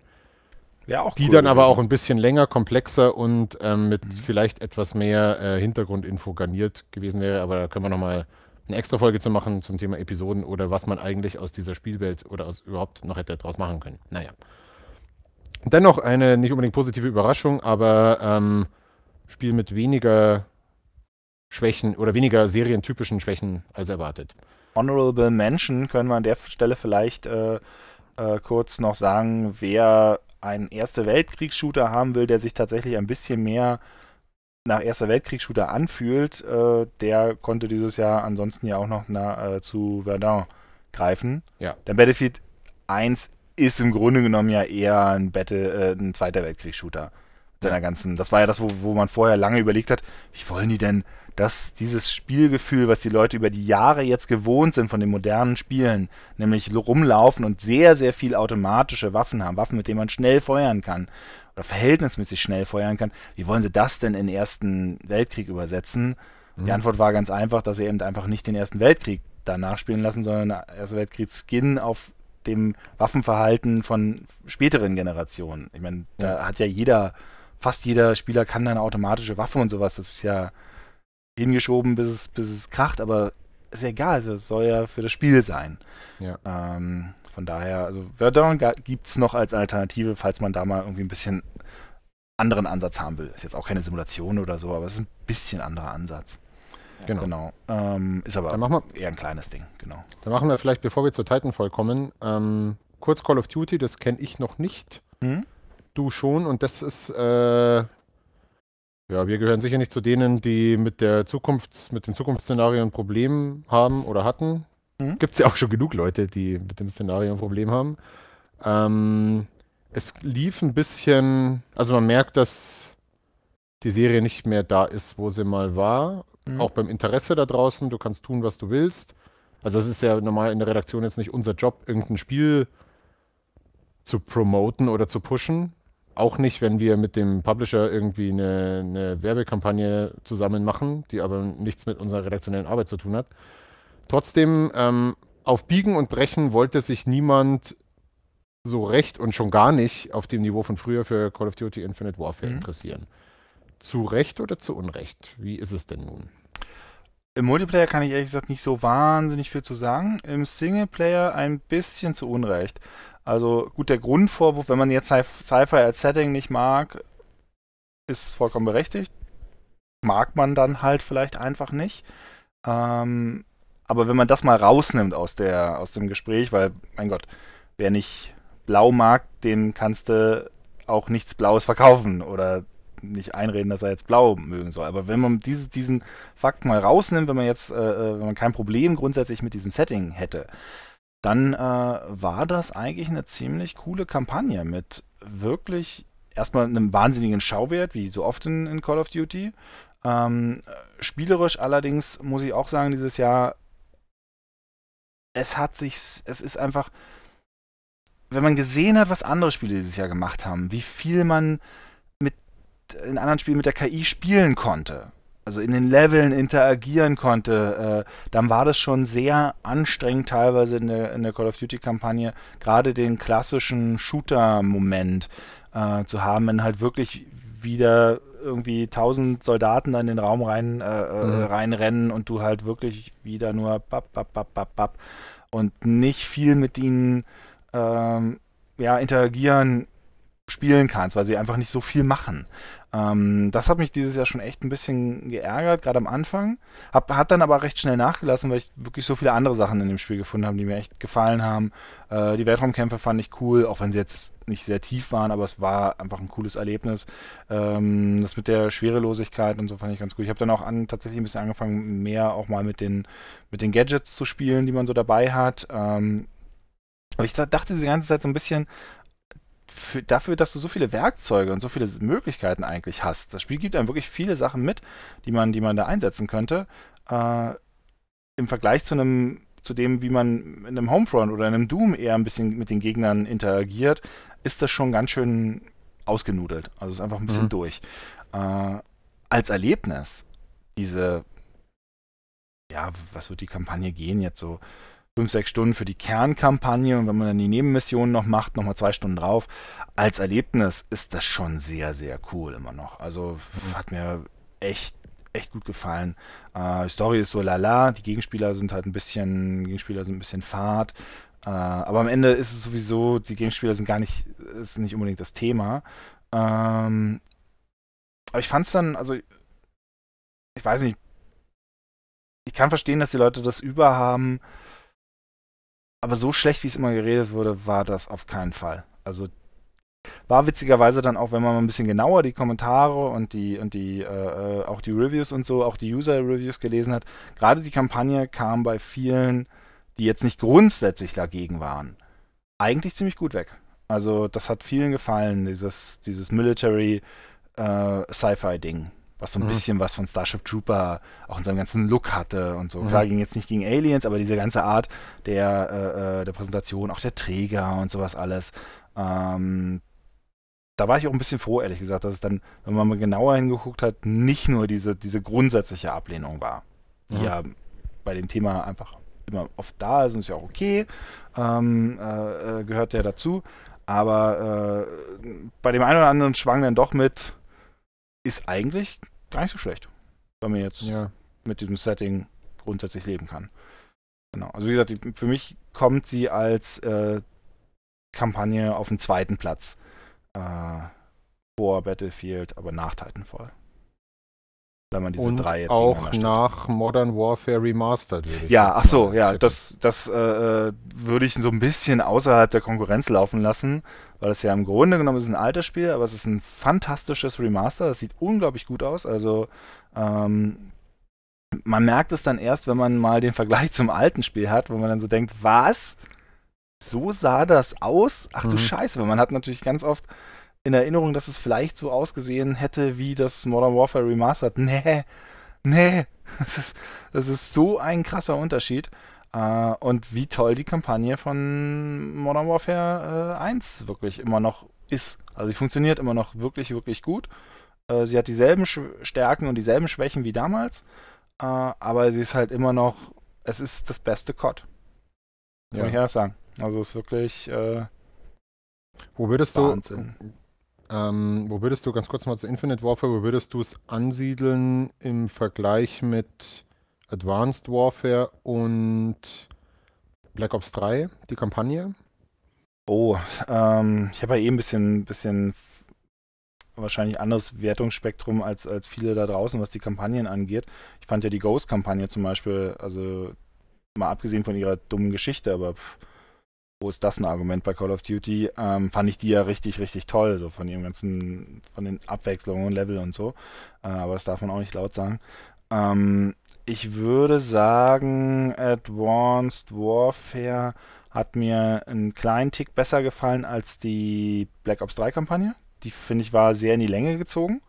Wäre auch Die cool dann aber gewesen. auch ein bisschen länger, komplexer und ähm, mit mhm. vielleicht etwas mehr äh, Hintergrundinfo garniert gewesen wäre. Aber da können wir nochmal eine extra Folge zu machen zum Thema Episoden oder was man eigentlich aus dieser Spielwelt oder aus überhaupt noch hätte daraus machen können. Naja dennoch eine nicht unbedingt positive Überraschung, aber ähm, Spiel mit weniger Schwächen oder weniger serientypischen Schwächen als erwartet. Honorable Mention können wir an der Stelle vielleicht äh, äh, kurz noch sagen, wer einen Erste Weltkriegs-Shooter haben will, der sich tatsächlich ein bisschen mehr nach Erster Weltkriegs-Shooter anfühlt, äh, der konnte dieses Jahr ansonsten ja auch noch na, äh, zu Verdun greifen. Ja. Denn Battlefield 1 ist im Grunde genommen ja eher ein Battle, äh, ein Zweiter Weltkrieg-Shooter. Seiner ganzen, das war ja das, wo, wo man vorher lange überlegt hat, wie wollen die denn das, dieses Spielgefühl, was die Leute über die Jahre jetzt gewohnt sind von den modernen Spielen, nämlich rumlaufen und sehr, sehr viel automatische Waffen haben, Waffen, mit denen man schnell feuern kann oder verhältnismäßig schnell feuern kann, wie wollen sie das denn in den Ersten Weltkrieg übersetzen? Die mhm. Antwort war ganz einfach, dass sie eben einfach nicht den Ersten Weltkrieg danach spielen lassen, sondern Erster Weltkrieg Skin auf dem Waffenverhalten von späteren Generationen. Ich meine, da ja. hat ja jeder, fast jeder Spieler kann eine automatische Waffe und sowas. Das ist ja hingeschoben, bis es, bis es kracht, aber ist ja egal. Also, es soll ja für das Spiel sein. Ja. Ähm, von daher, also Verdun gibt es noch als Alternative, falls man da mal irgendwie ein bisschen anderen Ansatz haben will. Ist jetzt auch keine Simulation oder so, aber es ist ein bisschen anderer Ansatz. Genau. genau. Ähm, ist aber wir, eher ein kleines Ding, genau. Dann machen wir vielleicht, bevor wir zur Titanfall kommen, ähm, kurz Call of Duty, das kenne ich noch nicht. Mhm. Du schon und das ist, äh, ja, wir gehören sicher nicht zu denen, die mit der Zukunfts-, mit dem Zukunftsszenario ein Problem haben oder hatten. Mhm. Gibt es ja auch schon genug Leute, die mit dem Szenario ein Problem haben. Ähm, es lief ein bisschen, also man merkt, dass die Serie nicht mehr da ist, wo sie mal war Mhm. Auch beim Interesse da draußen, du kannst tun, was du willst. Also es ist ja normal in der Redaktion jetzt nicht unser Job, irgendein Spiel zu promoten oder zu pushen. Auch nicht, wenn wir mit dem Publisher irgendwie eine, eine Werbekampagne zusammen machen, die aber nichts mit unserer redaktionellen Arbeit zu tun hat. Trotzdem, ähm, auf Biegen und Brechen wollte sich niemand so recht und schon gar nicht auf dem Niveau von früher für Call of Duty Infinite Warfare mhm. interessieren. Zu Recht oder zu Unrecht? Wie ist es denn nun? Im Multiplayer kann ich ehrlich gesagt nicht so wahnsinnig viel zu sagen. Im Singleplayer ein bisschen zu Unrecht. Also gut, der Grundvorwurf, wenn man jetzt Sci-Fi als Setting nicht mag, ist vollkommen berechtigt. Mag man dann halt vielleicht einfach nicht. Ähm, aber wenn man das mal rausnimmt aus, der, aus dem Gespräch, weil, mein Gott, wer nicht blau mag, dem kannst du auch nichts Blaues verkaufen oder nicht einreden, dass er jetzt blau mögen soll. Aber wenn man dieses, diesen Fakt mal rausnimmt, wenn man jetzt, äh, äh, wenn man kein Problem grundsätzlich mit diesem Setting hätte, dann äh, war das eigentlich eine ziemlich coole Kampagne mit wirklich erstmal einem wahnsinnigen Schauwert, wie so oft in, in Call of Duty. Ähm, spielerisch allerdings muss ich auch sagen, dieses Jahr, es hat sich, es ist einfach, wenn man gesehen hat, was andere Spiele dieses Jahr gemacht haben, wie viel man in anderen Spielen mit der KI spielen konnte, also in den Leveln interagieren konnte, äh, dann war das schon sehr anstrengend teilweise in der, in der Call of Duty-Kampagne, gerade den klassischen Shooter-Moment äh, zu haben, wenn halt wirklich wieder irgendwie tausend Soldaten da in den Raum rein, äh, äh mhm. reinrennen und du halt wirklich wieder nur bap, bap, bap, bap, bap und nicht viel mit ihnen ähm, ja, interagieren spielen kannst, weil sie einfach nicht so viel machen. Ähm, das hat mich dieses Jahr schon echt ein bisschen geärgert, gerade am Anfang. Hab, hat dann aber recht schnell nachgelassen, weil ich wirklich so viele andere Sachen in dem Spiel gefunden habe, die mir echt gefallen haben. Äh, die Weltraumkämpfe fand ich cool, auch wenn sie jetzt nicht sehr tief waren, aber es war einfach ein cooles Erlebnis. Ähm, das mit der Schwerelosigkeit und so fand ich ganz gut. Ich habe dann auch an, tatsächlich ein bisschen angefangen, mehr auch mal mit den, mit den Gadgets zu spielen, die man so dabei hat. Ähm, aber ich dachte diese ganze Zeit so ein bisschen, für, dafür, dass du so viele Werkzeuge und so viele Möglichkeiten eigentlich hast. Das Spiel gibt einem wirklich viele Sachen mit, die man, die man da einsetzen könnte. Äh, Im Vergleich zu einem zu dem, wie man in einem Homefront oder in einem Doom eher ein bisschen mit den Gegnern interagiert, ist das schon ganz schön ausgenudelt. Also ist einfach ein bisschen mhm. durch. Äh, als Erlebnis, diese, ja, was wird die Kampagne gehen jetzt so? fünf, sechs Stunden für die Kernkampagne und wenn man dann die Nebenmissionen noch macht, nochmal zwei Stunden drauf. Als Erlebnis ist das schon sehr, sehr cool immer noch. Also mhm. hat mir echt, echt gut gefallen. Äh, die Story ist so lala, die Gegenspieler sind halt ein bisschen, Gegenspieler sind ein bisschen fad. Äh, aber am Ende ist es sowieso, die Gegenspieler sind gar nicht, ist nicht unbedingt das Thema. Ähm, aber ich fand es dann, also ich weiß nicht, ich kann verstehen, dass die Leute das überhaben, aber so schlecht, wie es immer geredet wurde, war das auf keinen Fall. Also war witzigerweise dann auch, wenn man mal ein bisschen genauer die Kommentare und die und die äh, äh, auch die Reviews und so, auch die User-Reviews gelesen hat, gerade die Kampagne kam bei vielen, die jetzt nicht grundsätzlich dagegen waren, eigentlich ziemlich gut weg. Also das hat vielen gefallen, dieses, dieses Military äh, Sci-Fi-Ding was so ein mhm. bisschen was von Starship Trooper auch in seinem ganzen Look hatte und so. Mhm. Klar ging jetzt nicht gegen Aliens, aber diese ganze Art der, äh, äh, der Präsentation, auch der Träger und sowas alles. Ähm, da war ich auch ein bisschen froh, ehrlich gesagt, dass es dann, wenn man mal genauer hingeguckt hat, nicht nur diese, diese grundsätzliche Ablehnung war, die mhm. ja bei dem Thema einfach immer oft da ist und ist ja auch okay, ähm, äh, äh gehört ja dazu. Aber äh, bei dem einen oder anderen schwang dann doch mit, ist eigentlich gar nicht so schlecht, wenn man jetzt ja. mit diesem Setting grundsätzlich leben kann. Genau. Also wie gesagt, für mich kommt sie als äh, Kampagne auf den zweiten Platz äh, vor Battlefield, aber nach Titanfall wenn man diese und drei jetzt auch nach Modern Warfare Remastered würde ich Ja, ach so, ja, tippen. das, das äh, würde ich so ein bisschen außerhalb der Konkurrenz laufen lassen, weil es ja im Grunde genommen ist ein altes Spiel, aber es ist ein fantastisches Remaster, Es sieht unglaublich gut aus, also ähm, man merkt es dann erst, wenn man mal den Vergleich zum alten Spiel hat, wo man dann so denkt, was? So sah das aus? Ach du mhm. Scheiße, weil man hat natürlich ganz oft in Erinnerung, dass es vielleicht so ausgesehen hätte wie das Modern Warfare Remastered. Nee, nee, das ist, das ist so ein krasser Unterschied. Äh, und wie toll die Kampagne von Modern Warfare 1 äh, wirklich immer noch ist. Also sie funktioniert immer noch wirklich, wirklich gut. Äh, sie hat dieselben Stärken und dieselben Schwächen wie damals, aber sie ist halt immer noch, es ist das beste COD. Kann ich erst sagen. Also es ist wirklich äh, Wo würdest Wahnsinn. du ähm, wo würdest du, ganz kurz mal zu Infinite Warfare, wo würdest du es ansiedeln im Vergleich mit Advanced Warfare und Black Ops 3, die Kampagne? Oh, ähm, ich habe ja eh ein bisschen, bisschen wahrscheinlich anderes Wertungsspektrum als, als viele da draußen, was die Kampagnen angeht. Ich fand ja die Ghost-Kampagne zum Beispiel, also mal abgesehen von ihrer dummen Geschichte, aber pff, wo ist das ein Argument bei Call of Duty? Ähm, fand ich die ja richtig, richtig toll, so von ihrem ganzen, von den Abwechslungen und Level und so. Äh, aber das darf man auch nicht laut sagen. Ähm, ich würde sagen, Advanced Warfare hat mir einen kleinen Tick besser gefallen als die Black Ops 3 Kampagne. Die finde ich war sehr in die Länge gezogen.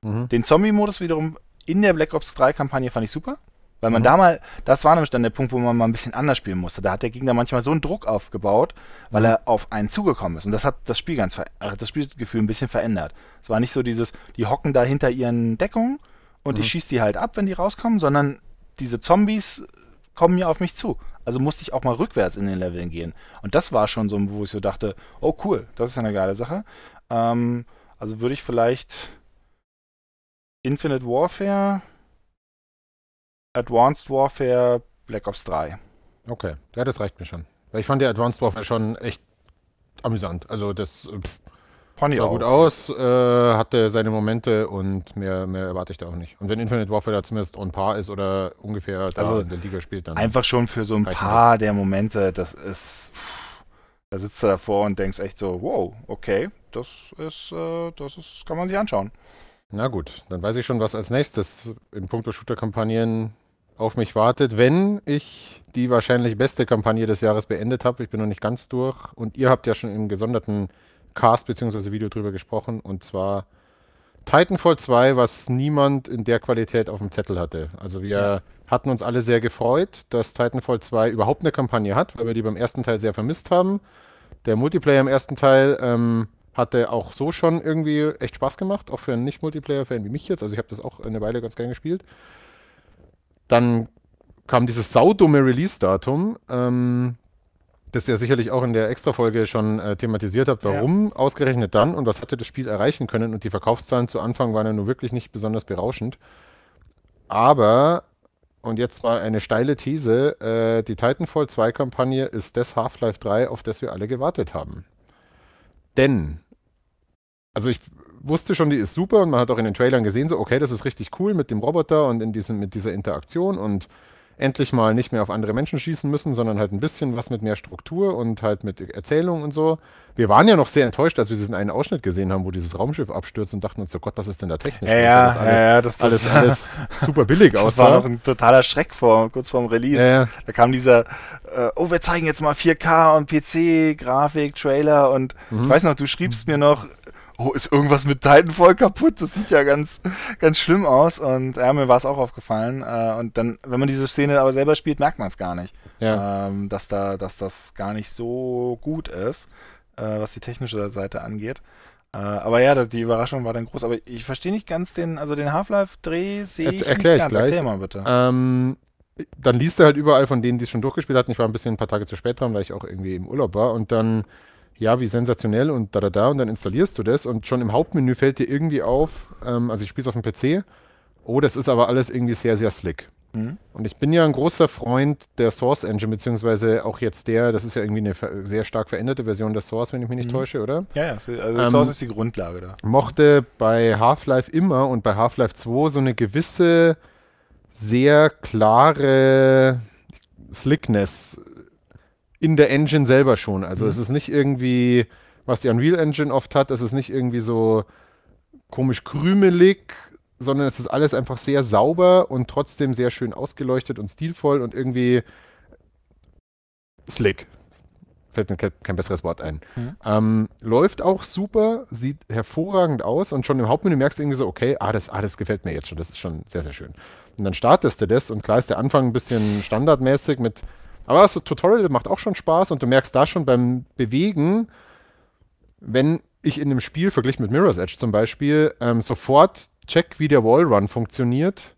Mhm. Den Zombie-Modus wiederum in der Black Ops 3 Kampagne fand ich super. Weil man mhm. da mal, das war nämlich dann der Punkt, wo man mal ein bisschen anders spielen musste. Da hat der Gegner manchmal so einen Druck aufgebaut, weil mhm. er auf einen zugekommen ist. Und das hat das Spiel ganz also das Spielgefühl ein bisschen verändert. Es war nicht so dieses, die hocken da hinter ihren Deckungen und mhm. ich schieße die halt ab, wenn die rauskommen, sondern diese Zombies kommen ja auf mich zu. Also musste ich auch mal rückwärts in den Leveln gehen. Und das war schon so, wo ich so dachte, oh cool, das ist ja eine geile Sache. Ähm, also würde ich vielleicht Infinite Warfare Advanced Warfare, Black Ops 3. Okay, ja, das reicht mir schon. Weil ich fand die Advanced Warfare schon echt amüsant. Also das äh, pff, Pony sah auch. gut aus, äh, hatte seine Momente und mehr, mehr erwarte ich da auch nicht. Und wenn Infinite Warfare da zumindest on par ist oder ungefähr da also in der Liga spielt, dann. Einfach schon für so ein paar der Momente, das ist. Pff, da sitzt du davor und denkst echt so, wow, okay, das ist, äh, das ist, kann man sich anschauen. Na gut, dann weiß ich schon, was als nächstes in puncto Shooter-Kampagnen auf mich wartet, wenn ich die wahrscheinlich beste Kampagne des Jahres beendet habe. Ich bin noch nicht ganz durch. Und ihr habt ja schon im gesonderten Cast bzw. Video drüber gesprochen. Und zwar Titanfall 2, was niemand in der Qualität auf dem Zettel hatte. Also wir ja. hatten uns alle sehr gefreut, dass Titanfall 2 überhaupt eine Kampagne hat, weil wir die beim ersten Teil sehr vermisst haben. Der Multiplayer im ersten Teil ähm, hatte auch so schon irgendwie echt Spaß gemacht, auch für einen Nicht-Multiplayer-Fan wie mich jetzt. Also ich habe das auch eine Weile ganz gerne gespielt. Dann kam dieses saudumme Release-Datum, ähm, das ihr sicherlich auch in der Extra-Folge schon äh, thematisiert habt. Warum ja. ausgerechnet dann und was hatte das Spiel erreichen können? Und die Verkaufszahlen zu Anfang waren ja nur wirklich nicht besonders berauschend. Aber, und jetzt mal eine steile These, äh, die Titanfall 2-Kampagne ist das Half-Life 3, auf das wir alle gewartet haben. Denn, also ich wusste schon, die ist super und man hat auch in den Trailern gesehen, so, okay, das ist richtig cool mit dem Roboter und in diesem, mit dieser Interaktion und endlich mal nicht mehr auf andere Menschen schießen müssen, sondern halt ein bisschen was mit mehr Struktur und halt mit Erzählung und so. Wir waren ja noch sehr enttäuscht, als wir diesen einen Ausschnitt gesehen haben, wo dieses Raumschiff abstürzt und dachten uns, so Gott, was ist denn da technisch? Ja, ja, das alles, ja, das, alles, das, alles, alles super billig das aussah. Das war noch ein totaler Schreck vor, kurz vorm Release. Ja, ja. Da kam dieser, äh, oh, wir zeigen jetzt mal 4K und PC, Grafik, Trailer und mhm. ich weiß noch, du schriebst mir noch, oh, ist irgendwas mit Titanfall kaputt? Das sieht ja ganz, ganz schlimm aus. Und ja, mir war es auch aufgefallen. Äh, und dann, wenn man diese Szene aber selber spielt, merkt man es gar nicht. Ja. Ähm, dass, da, dass das gar nicht so gut ist, äh, was die technische Seite angeht. Äh, aber ja, die Überraschung war dann groß. Aber ich verstehe nicht ganz den, also den Half-Life-Dreh sehe ich nicht ganz. Ich gleich. Erklär mal bitte. Ähm, dann liest er halt überall von denen, die es schon durchgespielt hatten. Ich war ein bisschen ein paar Tage zu spät dran, weil ich auch irgendwie im Urlaub war. Und dann ja, wie sensationell und da da da und dann installierst du das und schon im Hauptmenü fällt dir irgendwie auf, ähm, also ich spiele es auf dem PC, oh, das ist aber alles irgendwie sehr, sehr slick. Mhm. Und ich bin ja ein großer Freund der Source Engine, beziehungsweise auch jetzt der, das ist ja irgendwie eine sehr stark veränderte Version der Source, wenn ich mich nicht mhm. täusche, oder? Ja, ja, also Source ähm, ist die Grundlage da. Mochte bei Half-Life immer und bei Half-Life 2 so eine gewisse, sehr klare Slickness in der Engine selber schon. Also mhm. es ist nicht irgendwie, was die Unreal Engine oft hat, es ist nicht irgendwie so komisch krümelig, sondern es ist alles einfach sehr sauber und trotzdem sehr schön ausgeleuchtet und stilvoll und irgendwie slick. Fällt mir kein besseres Wort ein. Mhm. Ähm, läuft auch super, sieht hervorragend aus und schon im Hauptmenü merkst du irgendwie so, okay, ah das, ah, das gefällt mir jetzt schon, das ist schon sehr, sehr schön. Und dann startest du das und klar ist der Anfang ein bisschen standardmäßig mit aber das Tutorial macht auch schon Spaß und du merkst da schon beim Bewegen, wenn ich in dem Spiel, verglichen mit Mirror's Edge zum Beispiel, ähm, sofort check, wie der Wallrun funktioniert,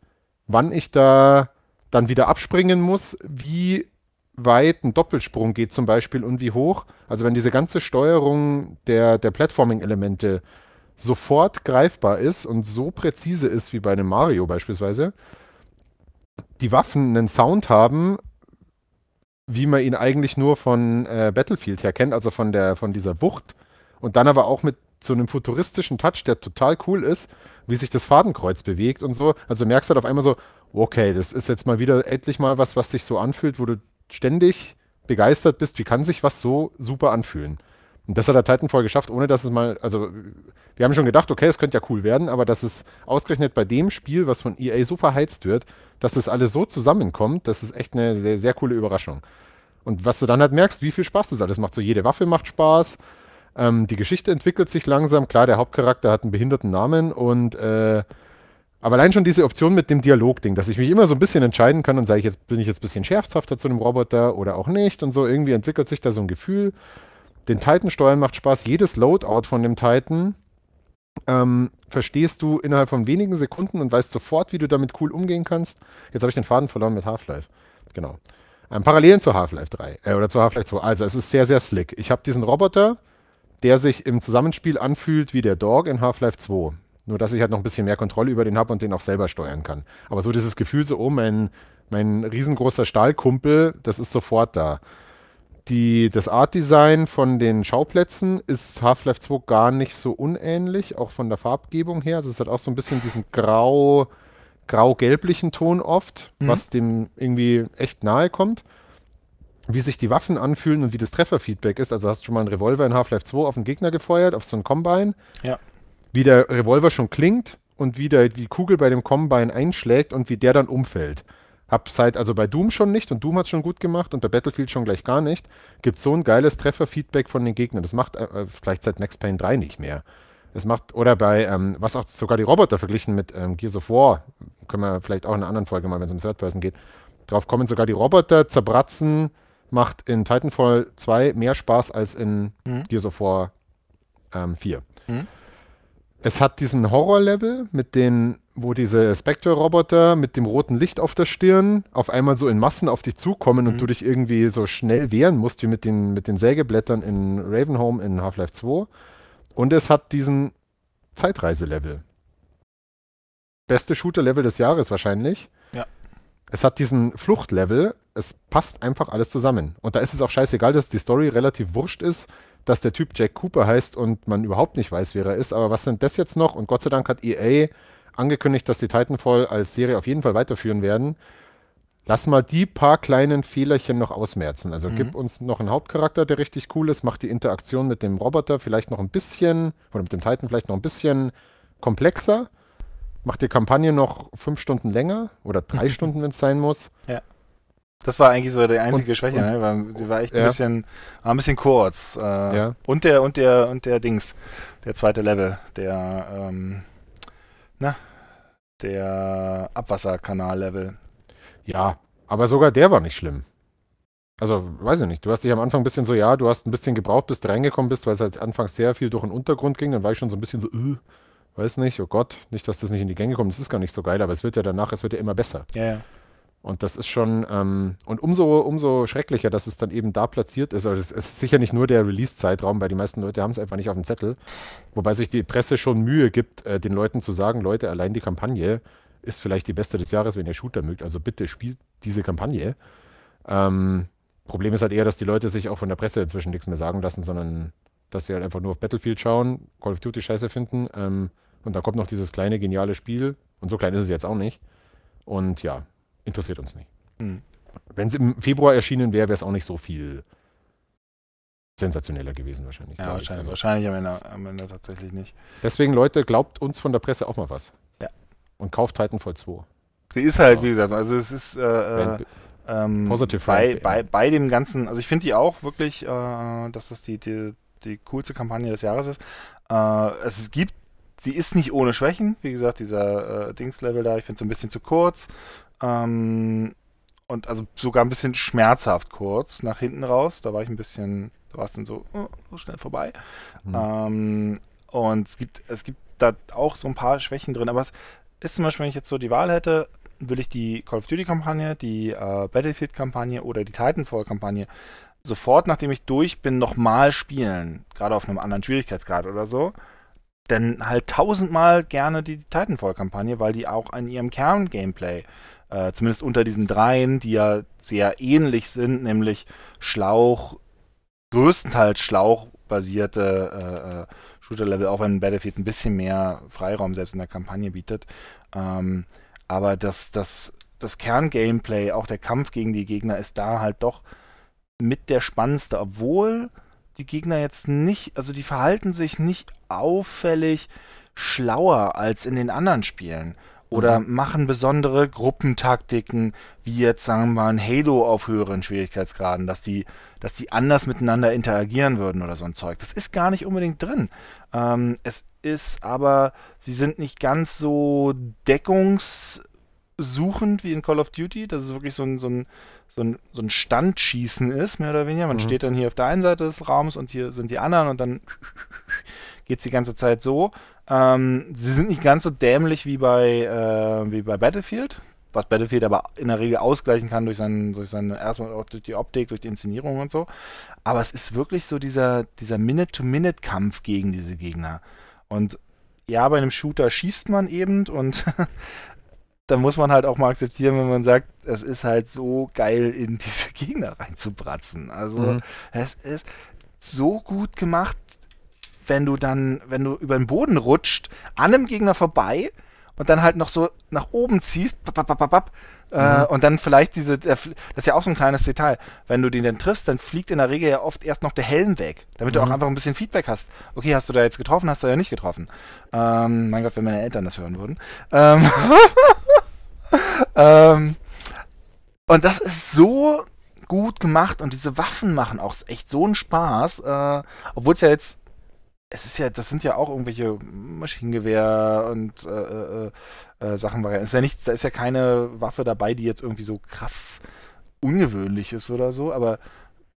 wann ich da dann wieder abspringen muss, wie weit ein Doppelsprung geht zum Beispiel und wie hoch. Also wenn diese ganze Steuerung der, der Platforming-Elemente sofort greifbar ist und so präzise ist wie bei einem Mario beispielsweise, die Waffen einen Sound haben, wie man ihn eigentlich nur von äh, Battlefield her kennt, also von, der, von dieser Wucht. Und dann aber auch mit so einem futuristischen Touch, der total cool ist, wie sich das Fadenkreuz bewegt und so. Also merkst du halt auf einmal so, okay, das ist jetzt mal wieder endlich mal was, was dich so anfühlt, wo du ständig begeistert bist, wie kann sich was so super anfühlen. Und das hat der Titanfall geschafft, ohne dass es mal, also wir haben schon gedacht, okay, es könnte ja cool werden, aber dass es ausgerechnet bei dem Spiel, was von EA so verheizt wird, dass das alles so zusammenkommt, das ist echt eine sehr, sehr coole Überraschung. Und was du dann halt merkst, wie viel Spaß das alles macht. So jede Waffe macht Spaß. Ähm, die Geschichte entwickelt sich langsam. Klar, der Hauptcharakter hat einen behinderten Namen und äh, aber allein schon diese Option mit dem Dialogding, dass ich mich immer so ein bisschen entscheiden kann und sage ich jetzt, bin ich jetzt ein bisschen scherzhafter zu dem Roboter oder auch nicht und so, irgendwie entwickelt sich da so ein Gefühl. Den Titan steuern macht Spaß, jedes Loadout von dem Titan ähm, verstehst du innerhalb von wenigen Sekunden und weißt sofort, wie du damit cool umgehen kannst. Jetzt habe ich den Faden verloren mit Half-Life. Genau. Ähm, Parallelen zu Half-Life 3 äh, oder zu Half-Life 2. Also es ist sehr, sehr slick. Ich habe diesen Roboter, der sich im Zusammenspiel anfühlt wie der Dog in Half-Life 2. Nur, dass ich halt noch ein bisschen mehr Kontrolle über den habe und den auch selber steuern kann. Aber so dieses Gefühl so, oh, mein, mein riesengroßer Stahlkumpel, das ist sofort da die, das Art-Design von den Schauplätzen ist Half-Life 2 gar nicht so unähnlich, auch von der Farbgebung her. Also es hat auch so ein bisschen diesen grau, grau-gelblichen Ton oft, mhm. was dem irgendwie echt nahe kommt. Wie sich die Waffen anfühlen und wie das Trefferfeedback ist. Also hast du schon mal einen Revolver in Half-Life 2 auf einen Gegner gefeuert, auf so ein Combine. Ja. Wie der Revolver schon klingt und wie der, die Kugel bei dem Combine einschlägt und wie der dann umfällt. Hab seit, also bei Doom schon nicht und Doom hat schon gut gemacht und bei Battlefield schon gleich gar nicht, gibt so ein geiles Trefferfeedback von den Gegnern. Das macht äh, äh vielleicht seit Max Payne 3 nicht mehr. Es macht, oder bei, ähm, was auch sogar die Roboter verglichen mit ähm, Gears of War, können wir vielleicht auch in einer anderen Folge mal, wenn es um Third Person geht, drauf kommen, sogar die Roboter zerbratzen, macht in Titanfall 2 mehr Spaß als in mhm. Gears of War ähm, 4. Mhm. Es hat diesen Horror-Level mit den wo diese Spectre-Roboter mit dem roten Licht auf der Stirn auf einmal so in Massen auf dich zukommen mhm. und du dich irgendwie so schnell wehren musst, wie mit den, mit den Sägeblättern in Ravenholm in Half-Life 2. Und es hat diesen Zeitreiselevel. Beste Shooter-Level des Jahres wahrscheinlich. Ja. Es hat diesen Fluchtlevel. Es passt einfach alles zusammen. Und da ist es auch scheißegal, dass die Story relativ wurscht ist, dass der Typ Jack Cooper heißt und man überhaupt nicht weiß, wer er ist. Aber was sind das jetzt noch? Und Gott sei Dank hat EA angekündigt, dass die Titanfall als Serie auf jeden Fall weiterführen werden. Lass mal die paar kleinen Fehlerchen noch ausmerzen. Also mhm. gib uns noch einen Hauptcharakter, der richtig cool ist, mach die Interaktion mit dem Roboter vielleicht noch ein bisschen, oder mit dem Titan vielleicht noch ein bisschen komplexer, mach die Kampagne noch fünf Stunden länger oder drei Stunden, wenn es sein muss. Ja. Das war eigentlich so die einzige und, Schwäche, und, ne? Weil sie war echt ja. ein bisschen, war ein bisschen kurz. Äh, ja. Und der, und der, und der Dings, der zweite Level, der ähm, na, der Abwasserkanal-Level. Ja, aber sogar der war nicht schlimm. Also, weiß ich nicht. Du hast dich am Anfang ein bisschen so, ja, du hast ein bisschen gebraucht, bis du reingekommen bist, weil es halt anfangs sehr viel durch den Untergrund ging. Dann war ich schon so ein bisschen so, äh, weiß nicht, oh Gott, nicht, dass das nicht in die Gänge kommt. Das ist gar nicht so geil, aber es wird ja danach, es wird ja immer besser. Ja, ja. Und das ist schon, ähm, und umso, umso schrecklicher, dass es dann eben da platziert ist. Also es ist sicher nicht nur der Release-Zeitraum, weil die meisten Leute haben es einfach nicht auf dem Zettel. Wobei sich die Presse schon Mühe gibt, äh, den Leuten zu sagen, Leute, allein die Kampagne ist vielleicht die beste des Jahres, wenn ihr Shooter mögt. Also bitte spielt diese Kampagne. Ähm, Problem ist halt eher, dass die Leute sich auch von der Presse inzwischen nichts mehr sagen lassen, sondern dass sie halt einfach nur auf Battlefield schauen, Call of Duty scheiße finden ähm, und dann kommt noch dieses kleine geniale Spiel. Und so klein ist es jetzt auch nicht. Und ja, interessiert uns nicht. Mhm. Wenn es im Februar erschienen wäre, wäre es auch nicht so viel sensationeller gewesen wahrscheinlich. Ja, wahrscheinlich, also. wahrscheinlich am Ende, am Ende tatsächlich nicht. Deswegen, Leute, glaubt uns von der Presse auch mal was. Ja. Und kauft Titanfall 2. Die ist halt, genau. wie gesagt, also es ist äh, äh ähm, Positive bei, bei, bei dem Ganzen, also ich finde die auch wirklich, äh, dass das die, die, die coolste Kampagne des Jahres ist. Äh, es gibt, die ist nicht ohne Schwächen, wie gesagt, dieser äh, Dings-Level da, ich finde es ein bisschen zu kurz ähm, und also sogar ein bisschen schmerzhaft kurz nach hinten raus. Da war ich ein bisschen, da war es dann so, oh, so schnell vorbei. Mhm. Ähm, und es gibt, es gibt da auch so ein paar Schwächen drin. Aber es ist zum Beispiel, wenn ich jetzt so die Wahl hätte, will ich die Call of Duty-Kampagne, die äh, Battlefield-Kampagne oder die Titanfall-Kampagne sofort, nachdem ich durch bin, nochmal spielen. Gerade auf einem anderen Schwierigkeitsgrad oder so Denn halt tausendmal gerne die Titanfall-Kampagne, weil die auch an ihrem Kern-Gameplay äh, zumindest unter diesen dreien, die ja sehr ähnlich sind, nämlich Schlauch, größtenteils Schlauch-basierte äh, äh, Shooter-Level, auch wenn Battlefield ein bisschen mehr Freiraum selbst in der Kampagne bietet. Ähm, aber das, das, das Kerngameplay, auch der Kampf gegen die Gegner, ist da halt doch mit der spannendste, obwohl die Gegner jetzt nicht, also die verhalten sich nicht auffällig schlauer als in den anderen Spielen, oder mhm. machen besondere Gruppentaktiken, wie jetzt sagen wir mal ein Halo auf höheren Schwierigkeitsgraden, dass die, dass die anders miteinander interagieren würden oder so ein Zeug. Das ist gar nicht unbedingt drin. Ähm, es ist aber, sie sind nicht ganz so deckungssuchend wie in Call of Duty, dass es wirklich so ein, so ein, so ein, so ein Standschießen ist, mehr oder weniger. Man mhm. steht dann hier auf der einen Seite des Raums und hier sind die anderen und dann geht es die ganze Zeit so. Ähm, sie sind nicht ganz so dämlich wie bei, äh, wie bei Battlefield, was Battlefield aber in der Regel ausgleichen kann durch seinen, durch seine, erstmal auch durch die Optik, durch die Inszenierung und so. Aber es ist wirklich so dieser, dieser Minute-to-Minute-Kampf gegen diese Gegner. Und ja, bei einem Shooter schießt man eben und da muss man halt auch mal akzeptieren, wenn man sagt, es ist halt so geil, in diese Gegner reinzubratzen. Also, mhm. es ist so gut gemacht wenn du dann, wenn du über den Boden rutscht, an einem Gegner vorbei und dann halt noch so nach oben ziehst, bap, bap, bap, bap, äh, mhm. äh, und dann vielleicht diese, das ist ja auch so ein kleines Detail, wenn du den dann triffst, dann fliegt in der Regel ja oft erst noch der Helm weg, damit mhm. du auch mhm. einfach ein bisschen Feedback hast. Okay, hast du da jetzt getroffen, hast du da nicht getroffen. Ähm, mein Gott, wenn meine Eltern das hören würden. Ähm, ähm, und das ist so gut gemacht und diese Waffen machen auch echt so einen Spaß, äh, obwohl es ja jetzt es ist ja, das sind ja auch irgendwelche Maschinengewehr und äh, äh, äh, äh Sachen. Es ist ja nichts, da ist ja keine Waffe dabei, die jetzt irgendwie so krass ungewöhnlich ist oder so, aber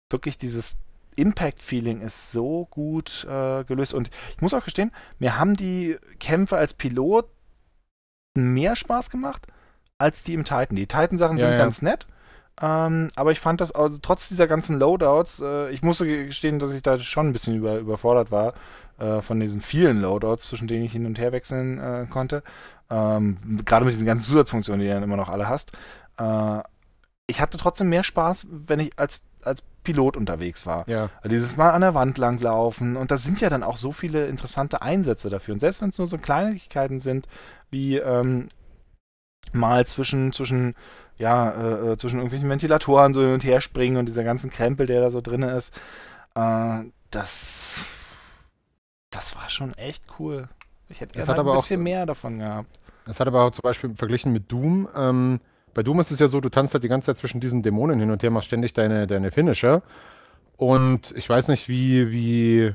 wirklich dieses Impact-Feeling ist so gut äh, gelöst. Und ich muss auch gestehen, mir haben die Kämpfe als Pilot mehr Spaß gemacht als die im Titan. Die Titan-Sachen ja, sind ja. ganz nett, ähm, aber ich fand das, also trotz dieser ganzen Loadouts, äh, ich musste gestehen, dass ich da schon ein bisschen über, überfordert war äh, von diesen vielen Loadouts, zwischen denen ich hin und her wechseln äh, konnte. Ähm, Gerade mit diesen ganzen Zusatzfunktionen, die du dann immer noch alle hast. Äh, ich hatte trotzdem mehr Spaß, wenn ich als, als Pilot unterwegs war. Ja. Dieses Mal an der Wand langlaufen. Und da sind ja dann auch so viele interessante Einsätze dafür. Und selbst wenn es nur so Kleinigkeiten sind, wie ähm, mal zwischen, zwischen ja, äh, äh, zwischen irgendwelchen Ventilatoren so hin und her springen und dieser ganzen Krempel, der da so drin ist. Äh, das, das war schon echt cool. Ich hätte gerne ein bisschen auch, mehr davon gehabt. Das hat aber auch zum Beispiel verglichen mit Doom. Ähm, bei Doom ist es ja so, du tanzt halt die ganze Zeit zwischen diesen Dämonen hin und her, machst ständig deine, deine Finisher. Und ich weiß nicht, wie, wie